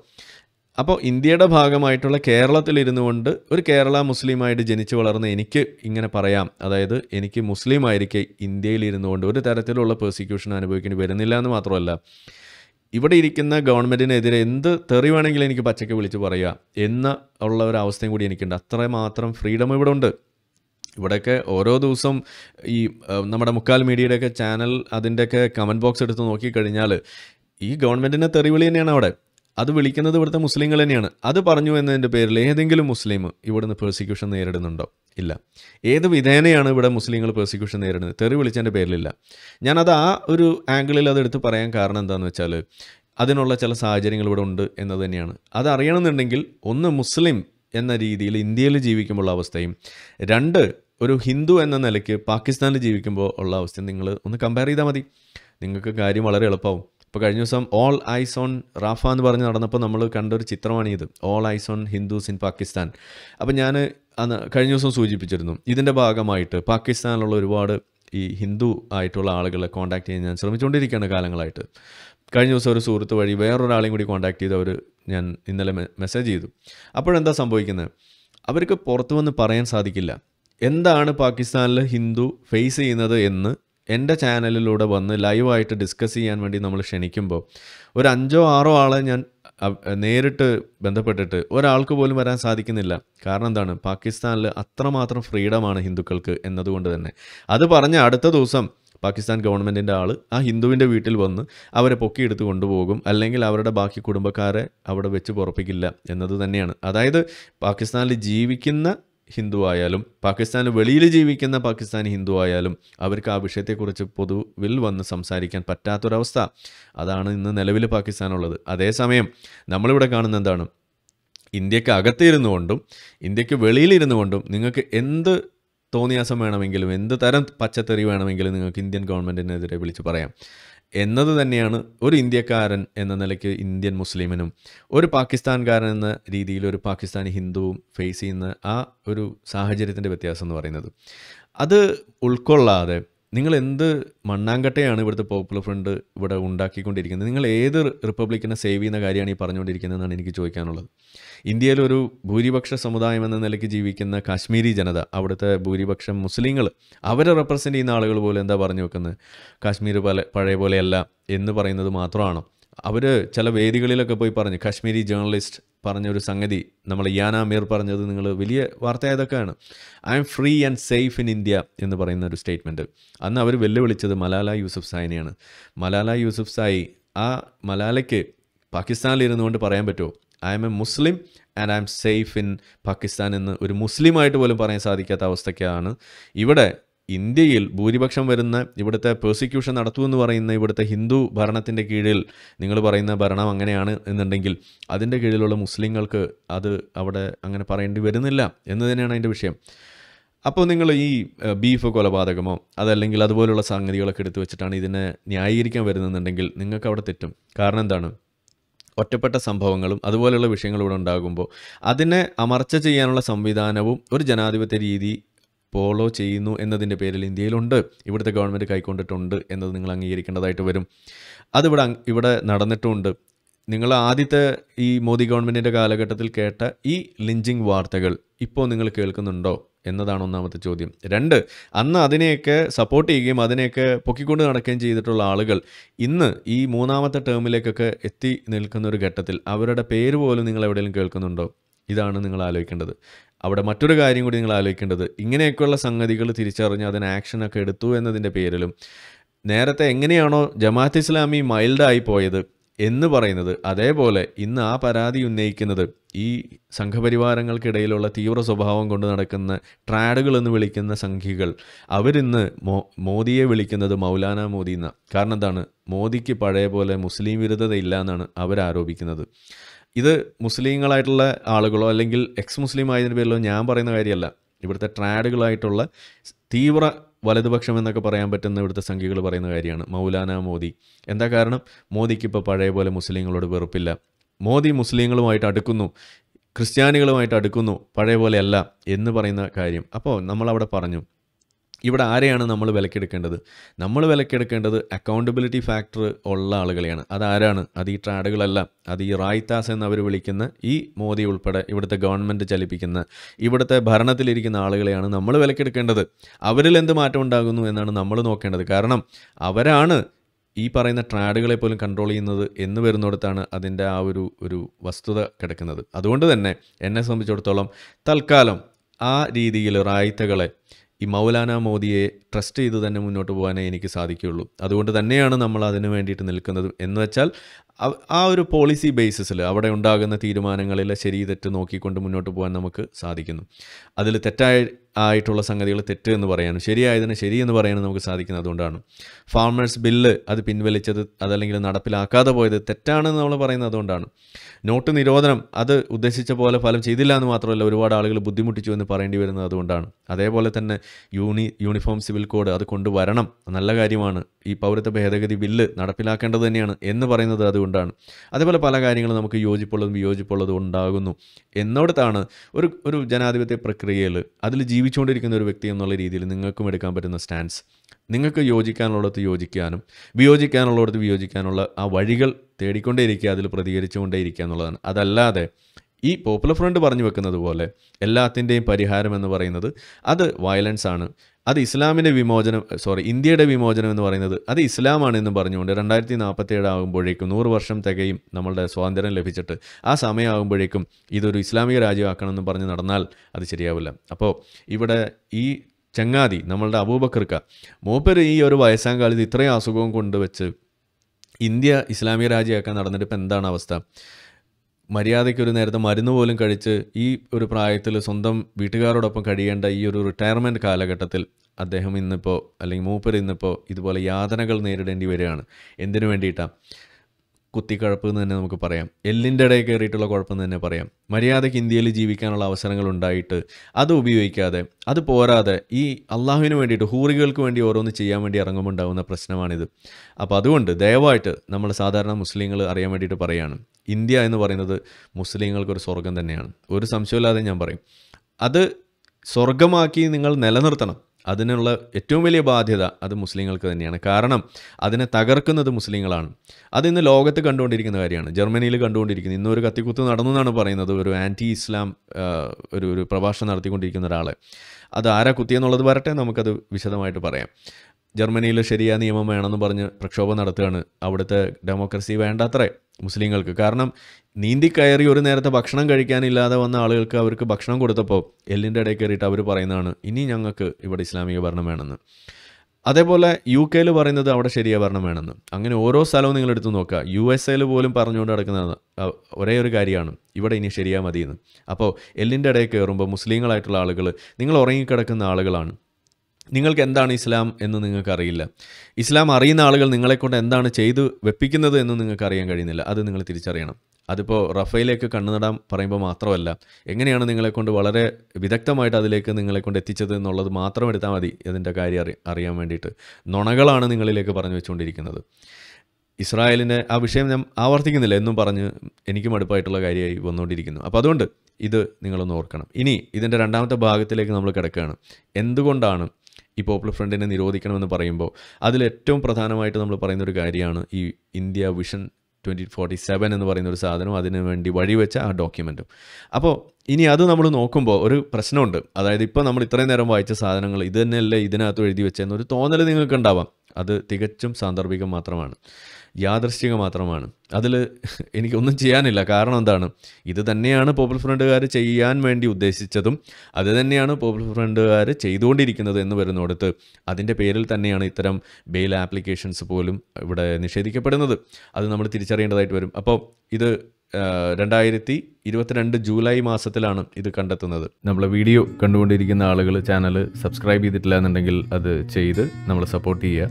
അപ്പോൾ ഇന്ത്യയുടെ ഭാഗമായിട്ടുള്ള കേരളത്തിലിരുന്നു കൊണ്ട് ഒരു കേരള മുസ്ലിമായിട്ട് ജനിച്ചു വളർന്ന എനിക്ക് ഇങ്ങനെ പറയാം അതായത് എനിക്ക് മുസ്ലിം ആയിരിക്കെ ഇന്ത്യയിലിരുന്നു കൊണ്ട് ഒരു തരത്തിലുള്ള പേഴ്സിക്യൂഷൻ അനുഭവിക്കേണ്ടി വരുന്നില്ല എന്ന് മാത്രമല്ല ഇവിടെ ഇരിക്കുന്ന ഗവൺമെൻറ്റിനെതിരെ എന്ത് തെറി വേണമെങ്കിലും എനിക്ക് പച്ചയ്ക്ക് വിളിച്ച് പറയുക എന്ന ഉള്ള ഒരു അവസ്ഥയും കൂടി എനിക്കുണ്ട് മാത്രം ഫ്രീഡം ഇവിടെ ഉണ്ട് ഇവിടെയൊക്കെ ഓരോ ദിവസം ഈ നമ്മുടെ മുക്കാൽ മീഡിയയുടെയൊക്കെ ചാനൽ അതിൻ്റെയൊക്കെ കമൻറ്റ് ബോക്സ് എടുത്ത് നോക്കിക്കഴിഞ്ഞാൽ ഈ ഗവൺമെൻറ്റിൻ്റെ തെറിവിളി തന്നെയാണ് അവിടെ അത് വിളിക്കുന്നത് ഇവിടുത്തെ മുസ്ലിങ്ങൾ തന്നെയാണ് അത് പറഞ്ഞു എന്നതിൻ്റെ പേരിൽ ഏതെങ്കിലും മുസ്ലിം ഇവിടുന്ന് പേഴ്സിക്യൂഷൻ നേരിടുന്നുണ്ടോ ഇല്ല ഏത് വിധേനയാണ് ഇവിടെ മുസ്ലിങ്ങൾ പേഴ്സിക്യൂഷൻ നേരിടുന്നത് തെറി വിളിച്ചതിൻ്റെ പേരിലില്ല ഞാനത് ആ ഒരു ആംഗിളിൽ അതെടുത്ത് പറയാൻ കാരണം എന്താണെന്ന് വെച്ചാൽ അതിനുള്ള ചില സാഹചര്യങ്ങൾ ഇവിടെ ഉണ്ട് എന്നത് തന്നെയാണ് അതറിയണമെന്നുണ്ടെങ്കിൽ ഒന്ന് മുസ്ലിം എന്ന രീതിയിൽ ഇന്ത്യയിൽ ജീവിക്കുമ്പോൾ അവസ്ഥയും രണ്ട് ഒരു ഹിന്ദു എന്ന നിലയ്ക്ക് പാകിസ്ഥാനിൽ ജീവിക്കുമ്പോൾ ഉള്ള അവസ്ഥയും നിങ്ങൾ ഒന്ന് കമ്പയർ ചെയ്താൽ മതി നിങ്ങൾക്ക് കാര്യം വളരെ എളുപ്പമാവും ഇപ്പോൾ കഴിഞ്ഞ ദിവസം ഓൾ ഐസ് ഓൺ റാഫ എന്ന് പറഞ്ഞ് നടന്നപ്പോൾ നമ്മൾ കണ്ടൊരു ചിത്രമാണിത് all eyes on Hindus in Pakistan അപ്പോൾ ഞാൻ അന്ന് കഴിഞ്ഞ ദിവസം സൂചിപ്പിച്ചിരുന്നു ഇതിൻ്റെ ഭാഗമായിട്ട് പാകിസ്ഥാനിലുള്ള ഒരുപാട് ഈ ഹിന്ദു ആയിട്ടുള്ള ആളുകളെ കോൺടാക്ട് ചെയ്യാൻ ഞാൻ ശ്രമിച്ചുകൊണ്ടിരിക്കുകയാണ് കാലങ്ങളായിട്ട് കഴിഞ്ഞ ദിവസം ഒരു സുഹൃത്ത് വഴി വേറൊരാളെയും കൂടി കോൺടാക്ട് ചെയ്ത് അവർ ഞാൻ ഇന്നലെ മെസ്സേജ് ചെയ്തു അപ്പോഴെന്താ സംഭവിക്കുന്നത് അവർക്ക് പുറത്തു വന്ന് പറയാൻ സാധിക്കില്ല എന്താണ് പാകിസ്ഥാനിൽ ഹിന്ദു ഫേസ് ചെയ്യുന്നത് എന്ന് എൻ്റെ ചാനലിലൂടെ വന്ന് ലൈവായിട്ട് ഡിസ്കസ് ചെയ്യാൻ വേണ്ടി നമ്മൾ ക്ഷണിക്കുമ്പോൾ ഒരു അഞ്ചോ ആറോ ആളെ ഞാൻ നേരിട്ട് ബന്ധപ്പെട്ടിട്ട് ഒരാൾക്ക് പോലും വരാൻ സാധിക്കുന്നില്ല കാരണം എന്താണ് പാകിസ്ഥാനിൽ അത്രമാത്രം ഫ്രീഡമാണ് ഹിന്ദുക്കൾക്ക് എന്നതുകൊണ്ട് തന്നെ അത് പറഞ്ഞ അടുത്ത ദിവസം പാകിസ്ഥാൻ ഗവൺമെൻറ്റിൻ്റെ ആൾ ആ ഹിന്ദുവിൻ്റെ വീട്ടിൽ വന്ന് അവരെ പൊക്കിയെടുത്ത് കൊണ്ടുപോകും അല്ലെങ്കിൽ അവരുടെ ബാക്കി കുടുംബക്കാരെ അവിടെ വെച്ച് പുറപ്പിക്കില്ല എന്നത് തന്നെയാണ് അതായത് പാകിസ്ഥാനിൽ ജീവിക്കുന്ന ഹിന്ദു ആയാലും പാകിസ്ഥാന് വെളിയിൽ ജീവിക്കുന്ന പാകിസ്ഥാനി ഹിന്ദു ആയാലും അവർക്ക് ആ വിഷയത്തെക്കുറിച്ച് പൊതുവിൽ വന്ന് സംസാരിക്കാൻ പറ്റാത്തൊരവസ്ഥ അതാണ് ഇന്ന് നിലവിൽ പാകിസ്ഥാനുള്ളത് അതേസമയം നമ്മളിവിടെ കാണുന്ന എന്താണ് ഇന്ത്യക്ക് അകത്ത് ഇരുന്നു കൊണ്ടും ഇന്ത്യക്ക് വെളിയിലിരുന്നു കൊണ്ടും നിങ്ങൾക്ക് എന്ത് തോന്നിയാസം വേണമെങ്കിലും എന്ത് തരം പച്ചത്തെറി വേണമെങ്കിലും നിങ്ങൾക്ക് ഇന്ത്യൻ ഗവൺമെൻറ്റിനെതിരെ വിളിച്ച് പറയാം എന്നത് തന്നെയാണ് ഒരു ഇന്ത്യക്കാരൻ എന്ന നിലയ്ക്ക് ഇന്ത്യൻ മുസ്ലിമിനും ഒരു പാകിസ്ഥാൻകാരൻ എന്ന രീതിയിൽ ഒരു പാകിസ്ഥാനി ഹിന്ദുവും ഫേസ് ചെയ്യുന്ന ആ ഒരു സാഹചര്യത്തിൻ്റെ വ്യത്യാസം എന്ന് പറയുന്നത് അത് ഉൾക്കൊള്ളാതെ നിങ്ങൾ എന്ത് മണ്ണാങ്കട്ടയാണ് ഇവിടുത്തെ പോപ്പുലർ ഫ്രണ്ട് ഇവിടെ ഉണ്ടാക്കിക്കൊണ്ടിരിക്കുന്നത് നിങ്ങൾ ഏത് റിപ്പബ്ലിക്കിനെ സേവ് ചെയ്യുന്ന കാര്യമാണ് ഈ പറഞ്ഞുകൊണ്ടിരിക്കുന്നതെന്നാണ് എനിക്ക് ചോദിക്കാനുള്ളത് ഇന്ത്യയിലൊരു ഭൂരിപക്ഷ സമുദായം എന്ന നിലയ്ക്ക് ജീവിക്കുന്ന കാശ്മീരി ജനത അവിടുത്തെ ഭൂരിപക്ഷം മുസ്ലിങ്ങൾ അവരെ റെപ്രസെൻ്റ് ചെയ്യുന്ന ആളുകൾ പോലും എന്താ പറഞ്ഞു വെക്കുന്നത് കാശ്മീർ പോലെ പഴയ പോലെയല്ല എന്ന് പറയുന്നത് മാത്രമാണോ അവർ ചില വേദികളിലൊക്കെ പോയി പറഞ്ഞു കാശ്മീരി ജേർണലിസ്റ്റ് പറഞ്ഞ ഒരു സംഗതി നമ്മൾ യാന മീർ പറഞ്ഞത് നിങ്ങൾ വലിയ വാർത്തയായതൊക്കെയാണ് I'm free and safe in India എന്ന് പറയുന്ന ഒരു സ്റ്റേറ്റ്മെൻറ്റ് അന്ന് അവർ വെല്ലുവിളിച്ചത് മലാല യൂസഫ് സായിനെയാണ് മലാല യൂസഫ് സായി ആ മലാലയ്ക്ക് പാകിസ്ഥാനിൽ ഇരുന്നുകൊണ്ട് പറയാൻ പറ്റുമോ I'm a Muslim and I'm safe in Pakistan എന്ന് ഒരു മുസ്ലിമായിട്ട് പോലും പറയാൻ സാധിക്കാത്ത അവസ്ഥയ്ക്കാണ് ഇവിടെ ഇന്ത്യയിൽ ഭൂരിപക്ഷം വരുന്ന ഇവിടുത്തെ പ്രോസിക്യൂഷൻ നടത്തുമെന്ന് പറയുന്ന ഇവിടുത്തെ ഹിന്ദു ഭരണത്തിൻ്റെ കീഴിൽ നിങ്ങൾ പറയുന്ന ഭരണം അങ്ങനെയാണ് എന്നുണ്ടെങ്കിൽ അതിൻ്റെ കീഴിലുള്ള മുസ്ലിങ്ങൾക്ക് അത് അവിടെ അങ്ങനെ പറയേണ്ടി വരുന്നില്ല എന്ന് തന്നെയാണ് അതിൻ്റെ വിഷയം അപ്പോൾ നിങ്ങൾ ഈ ബീഫ് കൊലപാതകമോ അതല്ലെങ്കിൽ അതുപോലുള്ള സംഗതികളൊക്കെ എടുത്തു വെച്ചിട്ടാണ് ഇതിനെ ന്യായീകരിക്കാൻ വരുന്നതെന്നുണ്ടെങ്കിൽ നിങ്ങൾക്ക് അവിടെ തെറ്റും കാരണം എന്താണ് ഒറ്റപ്പെട്ട സംഭവങ്ങളും അതുപോലെയുള്ള വിഷയങ്ങളും ഇവിടെ ഉണ്ടാകുമ്പോൾ അതിനെ അമർച്ച ചെയ്യാനുള്ള സംവിധാനവും ഒരു ജനാധിപത്യ രീതി ഫോളോ ചെയ്യുന്നു എന്നതിൻ്റെ പേരിൽ ഇന്ത്യയിലുണ്ട് ഇവിടുത്തെ ഗവൺമെൻറ് കൈക്കൊണ്ടിട്ടുണ്ട് എന്നത് നിങ്ങൾ അംഗീകരിക്കേണ്ടതായിട്ട് വരും അതിവിടെ ഇവിടെ നടന്നിട്ടുമുണ്ട് നിങ്ങൾ ആദ്യത്തെ ഈ മോദി ഗവൺമെൻറ്റിൻ്റെ കാലഘട്ടത്തിൽ കേട്ട ഈ ലിഞ്ചിങ് വാർത്തകൾ ഇപ്പോൾ നിങ്ങൾ കേൾക്കുന്നുണ്ടോ എന്നതാണ് ഒന്നാമത്തെ ചോദ്യം രണ്ട് അന്ന് അതിനെയൊക്കെ സപ്പോർട്ട് ചെയ്യുകയും അതിനെയൊക്കെ പൊക്കിക്കൊണ്ട് നടക്കുകയും ചെയ്തിട്ടുള്ള ആളുകൾ ഇന്ന് ഈ മൂന്നാമത്തെ ടേമിലേക്കൊക്കെ എത്തി നിൽക്കുന്ന ഒരു ഘട്ടത്തിൽ അവരുടെ പേര് പോലും നിങ്ങൾ എവിടെയെങ്കിലും കേൾക്കുന്നുണ്ടോ ഇതാണ് നിങ്ങൾ ആലോചിക്കേണ്ടത് അവിടെ മറ്റൊരു കാര്യം കൂടി നിങ്ങൾ ആലോചിക്കേണ്ടത് ഇങ്ങനെയൊക്കെയുള്ള സംഗതികൾ തിരിച്ചറിഞ്ഞ് അതിന് ആക്ഷനൊക്കെ എടുത്തു എന്നതിൻ്റെ പേരിലും നേരത്തെ എങ്ങനെയാണോ ജമാഅത്ത് ഇസ്ലാമി മൈൽഡായി പോയത് എന്ന് പറയുന്നത് അതേപോലെ ഇന്ന് ആ പരാതി ഉന്നയിക്കുന്നത് ഈ സംഘപരിവാരങ്ങൾക്കിടയിലുള്ള തീവ്ര സ്വഭാവം കൊണ്ട് നടക്കുന്ന ട്രാഡുകൾ എന്ന് വിളിക്കുന്ന സംഘികൾ അവരിന്ന് മോ മോദിയെ വിളിക്കുന്നത് മൗലാന മോദി എന്നാണ് കാരണം എന്താണ് മോദിക്ക് പഴയ പോലെ മുസ്ലിം വിരുദ്ധത ഇല്ല എന്നാണ് അവരാരോപിക്കുന്നത് ഇത് മുസ്ലിങ്ങളായിട്ടുള്ള ആളുകളോ അല്ലെങ്കിൽ എക്സ് മുസ്ലിം ആയതിൻ്റെ പേരിലോ ഞാൻ പറയുന്ന കാര്യമല്ല ഇവിടുത്തെ ട്രാഡുകളായിട്ടുള്ള തീവ്ര വലതുപക്ഷം എന്നൊക്കെ പറയാൻ പറ്റുന്ന ഇവിടുത്തെ സംഖ്യകൾ പറയുന്ന കാര്യമാണ് മൗലാന മോദി എന്താ കാരണം മോദിക്ക് ഇപ്പോൾ പഴയ പോലെ മുസ്ലിങ്ങളോട് വെറുപ്പില്ല മോദി മുസ്ലിങ്ങളുമായിട്ട് അടുക്കുന്നു ക്രിസ്ത്യാനികളുമായിട്ട് അടുക്കുന്നു പഴയ പോലെയല്ല എന്ന് പറയുന്ന കാര്യം അപ്പോൾ നമ്മളവിടെ പറഞ്ഞു ഇവിടെ ആരെയാണ് നമ്മൾ വിലക്കെടുക്കേണ്ടത് നമ്മൾ വിലക്കെടുക്കേണ്ടത് അക്കൗണ്ടബിലിറ്റി ഫാക്ടർ ഉള്ള ആളുകളെയാണ് അതാരാണ് അത് ഈ ട്രാഡുകളല്ല അത് ഈ റായ്താസ് എന്നവർ വിളിക്കുന്ന ഈ മോദി ഉൾപ്പെടെ ഇവിടുത്തെ ഗവൺമെൻറ് ചലിപ്പിക്കുന്ന ഇവിടുത്തെ ഭരണത്തിലിരിക്കുന്ന ആളുകളെയാണ് നമ്മൾ വിലക്കെടുക്കേണ്ടത് അവരിൽ എന്ത് മാറ്റം ഉണ്ടാകുന്നു എന്നാണ് നമ്മൾ നോക്കേണ്ടത് കാരണം അവരാണ് ഈ പറയുന്ന ട്രാഡുകളെ പോലും കൺട്രോൾ ചെയ്യുന്നത് എന്ന് വരുന്നിടത്താണ് അതിൻ്റെ ആ ഒരു ഒരു വസ്തുത കിടക്കുന്നത് അതുകൊണ്ട് തന്നെ എന്നെ സംബന്ധിച്ചിടത്തോളം തൽക്കാലം ആ രീതിയിൽ റായ്ത്തകളെ ഈ മൗലാന മോദിയെ ട്രസ്റ്റ് ചെയ്ത് തന്നെ മുന്നോട്ട് പോകാനേ എനിക്ക് സാധിക്കുകയുള്ളൂ അതുകൊണ്ട് തന്നെയാണ് നമ്മൾ അതിന് വേണ്ടിയിട്ട് നിൽക്കുന്നത് എന്ന് വെച്ചാൽ ആ ഒരു പോളിസി ബേസിസിൽ അവിടെ ഉണ്ടാകുന്ന തീരുമാനങ്ങളിലെ ശരി തെറ്റ് നോക്കിക്കൊണ്ട് മുന്നോട്ട് പോകാൻ നമുക്ക് സാധിക്കുന്നു അതിൽ തെറ്റായ ആയിട്ടുള്ള സംഗതികൾ തെറ്റ് എന്ന് പറയാനും ശരിയായതിന് ശരിയെന്ന് പറയാനും നമുക്ക് സാധിക്കുന്നത് അതുകൊണ്ടാണ് ഫാർമേഴ്സ് ബില്ല് അത് പിൻവലിച്ചത് അതല്ലെങ്കിൽ നടപ്പിലാക്കാതെ പോയത് തെറ്റാണെന്ന് നമ്മൾ പറയുന്നത് അതുകൊണ്ടാണ് നോട്ട് നിരോധനം അത് ഉദ്ദേശിച്ച പോലെ ഫലം ചെയ്തില്ല എന്ന് മാത്രമല്ല ഒരുപാട് ആളുകൾ ബുദ്ധിമുട്ടിച്ചു എന്ന് പറയേണ്ടി വരുന്നത് അതുകൊണ്ടാണ് അതേപോലെ തന്നെ യൂണി യൂണിഫോം സിവിൽ കോഡ് അത് കൊണ്ടുവരണം നല്ല കാര്യമാണ് ഈ പൗരത്വ ഭേദഗതി ബില്ല് നടപ്പിലാക്കേണ്ടത് തന്നെയാണ് എന്ന് പറയുന്നത് അതുകൊണ്ടാണ് അതേപോലെ പല കാര്യങ്ങളും നമുക്ക് യോജിപ്പുള്ളതും വിയോജിപ്പുള്ളതും ഉണ്ടാകുന്നു എന്നോടത്താണ് ഒരു ഒരു ജനാധിപത്യ പ്രക്രിയയിൽ അതിൽ ജീവിച്ചുകൊണ്ടിരിക്കുന്ന ഒരു വ്യക്തി എന്നുള്ള രീതിയിൽ നിങ്ങൾക്കും എടുക്കാൻ പറ്റുന്ന സ്റ്റാൻഡ്സ് നിങ്ങൾക്ക് യോജിക്കാനുള്ളടത്ത് യോജിക്കാനും വിയോജിക്കാനുള്ളടത്ത് വിയോജിക്കാനുള്ള ആ വഴികൾ തേടിക്കൊണ്ടേയിരിക്കുക അതിൽ പ്രതികരിച്ചുകൊണ്ടേയിരിക്കുക എന്നുള്ളതാണ് അതല്ലാതെ ഈ പോപ്പുലർ ഫ്രണ്ട് പറഞ്ഞു വെക്കുന്നത് പോലെ എല്ലാത്തിൻ്റെയും പരിഹാരം എന്ന് പറയുന്നത് അത് വയലൻസ് ആണ് അത് ഇസ്ലാമിൻ്റെ വിമോചനം സോറി ഇന്ത്യയുടെ വിമോചനം എന്ന് പറയുന്നത് അത് ഇസ്ലാമാണ് എന്ന് പറഞ്ഞുകൊണ്ട് രണ്ടായിരത്തി ഏഴ് ആകുമ്പോഴേക്കും നൂറ് വർഷം തികയും നമ്മളുടെ സ്വാതന്ത്ര്യം ലഭിച്ചിട്ട് ആ സമയമാകുമ്പോഴേക്കും ഇതൊരു ഇസ്ലാമിക രാജ്യമാക്കണം എന്ന് പറഞ്ഞ് നടന്നാൽ അത് ശരിയാവില്ല അപ്പോൾ ഇവിടെ ഈ ചങ്ങാതി നമ്മളുടെ അബൂബക്കർക്ക മൂപ്പർ ഈ ഒരു വയസ്സാങ്കാലത്ത് ഇത്രയും അസുഖവും കൊണ്ടുവച്ച് ഇന്ത്യ ഇസ്ലാമിക രാജ്യമാക്കാൻ നടന്നിട്ട് ഇപ്പം എന്താണ് അവസ്ഥ മര്യാദയ്ക്ക് ഒരു നേരത്തെ മരുന്ന് പോലും കഴിച്ച് ഈ ഒരു പ്രായത്തിൽ സ്വന്തം വീട്ടുകാരോടൊപ്പം കഴിയേണ്ട ഈ ഒരു റിട്ടയർമെൻറ്റ് കാലഘട്ടത്തിൽ അദ്ദേഹം ഇന്നിപ്പോൾ അല്ലെങ്കിൽ മൂപ്പർ ഇന്നിപ്പോൾ ഇതുപോലെ യാതനകൾ നേരിടേണ്ടി വരികയാണ് എന്തിനു വേണ്ടിയിട്ടാണ് കുത്തിക്കഴപ്പ് എന്ന് തന്നെ നമുക്ക് പറയാം എല്ലിൻ്റെ ഇടയിൽ കയറിയിട്ടുള്ള കുഴപ്പം തന്നെ പറയാം മര്യാദയ്ക്ക് ഇന്ത്യയിൽ ജീവിക്കാനുള്ള അവസരങ്ങൾ ഉണ്ടായിട്ട് അത് ഉപയോഗിക്കാതെ അത് പോരാതെ ഈ അള്ളാഹുവിന് വേണ്ടിയിട്ട് ഹൂറികൾക്ക് വേണ്ടി ഓരോന്ന് ചെയ്യാൻ വേണ്ടി ഇറങ്ങുമ്പോൾ ഉണ്ടാകുന്ന പ്രശ്നമാണിത് അപ്പോൾ അതുകൊണ്ട് ദയവായിട്ട് നമ്മൾ സാധാരണ മുസ്ലിങ്ങൾ അറിയാൻ വേണ്ടിയിട്ട് പറയുകയാണ് ഇന്ത്യ എന്ന് പറയുന്നത് മുസ്ലിങ്ങൾക്കൊരു സ്വർഗം തന്നെയാണ് ഒരു സംശയമില്ലാതെ ഞാൻ പറയും അത് സ്വർഗമാക്കി നിങ്ങൾ നിലനിർത്തണം അതിനുള്ള ഏറ്റവും വലിയ ബാധ്യത അത് മുസ്ലിങ്ങൾക്ക് തന്നെയാണ് കാരണം അതിനെ തകർക്കുന്നത് മുസ്ലിങ്ങളാണ് അതിന്ന് ലോകത്ത് കണ്ടുകൊണ്ടിരിക്കുന്ന കാര്യമാണ് ജർമ്മനിയിൽ കണ്ടുകൊണ്ടിരിക്കുന്നത് ഇന്നൊരു കത്തിക്കുത്ത് നടന്നു എന്നാണ് പറയുന്നത് ഒരു ആൻറ്റി ഇസ്ലാം ഒരു ഒരു പ്രഭാഷണം നടത്തിക്കൊണ്ടിരിക്കുന്ന ഒരാൾ അത് ആരാ കുത്തിയെന്നുള്ളത് വരട്ടെ നമുക്കത് വിശദമായിട്ട് പറയാം ജർമ്മനിയിൽ ശരിയായ നിയമം വേണമെന്ന് പറഞ്ഞ് പ്രക്ഷോഭം നടത്തുകയാണ് അവിടുത്തെ ഡെമോക്രസി വേണ്ടത്രേ മുസ്ലിങ്ങൾക്ക് കാരണം നീന്തി കയറി ഒരു നേരത്തെ ഭക്ഷണം കഴിക്കാനില്ലാതെ വന്ന ആളുകൾക്ക് അവർക്ക് ഭക്ഷണം കൊടുത്തപ്പോൾ എല്ലിൻ്റെ ഇടയിൽ കയറിയിട്ട് അവർ പറയുന്നതാണ് ഇനി ഞങ്ങൾക്ക് ഇവിടെ ഇസ്ലാമിക ഭരണം വേണമെന്ന് അതേപോലെ യു കെയിൽ പറയുന്നത് അവിടെ ശരിയായ ഭരണം വേണമെന്ന് അങ്ങനെ ഓരോ സ്ഥലവും നിങ്ങൾ എടുത്ത് നോക്കുക യു എസ് എയിൽ പോലും പറഞ്ഞുകൊണ്ട് നടക്കുന്നത് ഒരേ ഒരു കാര്യമാണ് ഇവിടെ ഇനി ശരിയാ മതിയെന്ന് അപ്പോൾ എല്ലിൻ്റെ ഇടയിൽ കയറുമ്പോൾ മുസ്ലിങ്ങളായിട്ടുള്ള ആളുകൾ നിങ്ങൾ ഉറങ്ങിക്കിടക്കുന്ന ആളുകളാണ് നിങ്ങൾക്ക് എന്താണ് ഇസ്ലാം എന്ന് നിങ്ങൾക്കറിയില്ല ഇസ്ലാം അറിയുന്ന ആളുകൾ നിങ്ങളെക്കൊണ്ട് എന്താണ് ചെയ്തു വെപ്പിക്കുന്നത് എന്ന് നിങ്ങൾക്ക് അറിയാൻ കഴിയുന്നില്ല അത് നിങ്ങൾ തിരിച്ചറിയണം അതിപ്പോൾ റഫയിലേക്ക് കണ്ണുനടാൻ പറയുമ്പോൾ മാത്രമല്ല എങ്ങനെയാണ് നിങ്ങളെക്കൊണ്ട് വളരെ വിദഗ്ധമായിട്ട് അതിലേക്ക് നിങ്ങളെക്കൊണ്ട് എത്തിച്ചത് എന്നുള്ളത് മാത്രം എടുത്താൽ മതി അതിൻ്റെ കാര്യം അറി അറിയാൻ വേണ്ടിയിട്ട് നുണകളാണ് നിങ്ങളിലേക്ക് പറഞ്ഞു വെച്ചുകൊണ്ടിരിക്കുന്നത് ഇസ്രായേലിൻ്റെ ആ വിഷയം ഞാൻ ആവർത്തിക്കുന്നില്ല എന്നും പറഞ്ഞ് എനിക്ക് മടുപ്പായിട്ടുള്ള കാര്യമായി വന്നുകൊണ്ടിരിക്കുന്നു അപ്പോൾ അതുകൊണ്ട് ഇത് നിങ്ങളൊന്ന് ഓർക്കണം ഇനി ഇതിൻ്റെ രണ്ടാമത്തെ ഭാഗത്തിലേക്ക് നമ്മൾ കിടക്കുകയാണ് എന്തുകൊണ്ടാണ് ഈ പോപ്പുലർ ഫ്രണ്ടിനെ നിരോധിക്കണമെന്ന് പറയുമ്പോൾ അതിലേറ്റവും പ്രധാനമായിട്ട് നമ്മൾ പറയുന്ന ഒരു കാര്യമാണ് ഈ India vision twenty forty seven എന്ന് പറയുന്ന ഒരു സാധനം അതിനു വേണ്ടി വഴിവെച്ച ആ ഡോക്യുമെൻറ്റും അപ്പോൾ ഇനി അത് നമ്മൾ നോക്കുമ്പോൾ ഒരു പ്രശ്നമുണ്ട് അതായത് ഇപ്പോൾ നമ്മൾ ഇത്രയും നേരം വായിച്ച സാധനങ്ങൾ ഇത് തന്നെയല്ലേ ഇതിനകത്ത് എഴുതി വെച്ചതെന്നൊരു തോന്നൽ നിങ്ങൾക്ക് ഉണ്ടാവാം അത് തികച്ചും സാന്ദർഭികം മാത്രമാണ് യാദൃശ്യങ്ങൾ മാത്രമാണ് അതിൽ എനിക്കൊന്നും ചെയ്യാനില്ല കാരണം എന്താണ് ഇത് തന്നെയാണ് പോപ്പുലർ ഫ്രണ്ടുകാർ ചെയ്യാൻ വേണ്ടി ഉദ്ദേശിച്ചതും അത് തന്നെയാണ് പോപ്പുലർ ഫ്രണ്ടുകാർ ചെയ്തുകൊണ്ടിരിക്കുന്നത് എന്ന് വരുന്നിടത്ത് അതിൻ്റെ പേരിൽ തന്നെയാണ് ഇത്തരം ബെയിൽ ആപ്ലിക്കേഷൻസ് പോലും ഇവിടെ നിഷേധിക്കപ്പെടുന്നത് അത് നമ്മൾ തിരിച്ചറിയേണ്ടതായിട്ട് വരും അപ്പോൾ ഇത് രണ്ടായിരത്തി ഇരുപത്തിരണ്ട് ജൂലൈ മാസത്തിലാണ് ഇത് കണ്ടെത്തുന്നത് നമ്മളെ വീഡിയോ കണ്ടുകൊണ്ടിരിക്കുന്ന ആളുകൾ ചാനൽ സബ്സ്ക്രൈബ് ചെയ്തിട്ടില്ല എന്നുണ്ടെങ്കിൽ അത് ചെയ്ത് നമ്മളെ സപ്പോർട്ട് ചെയ്യുക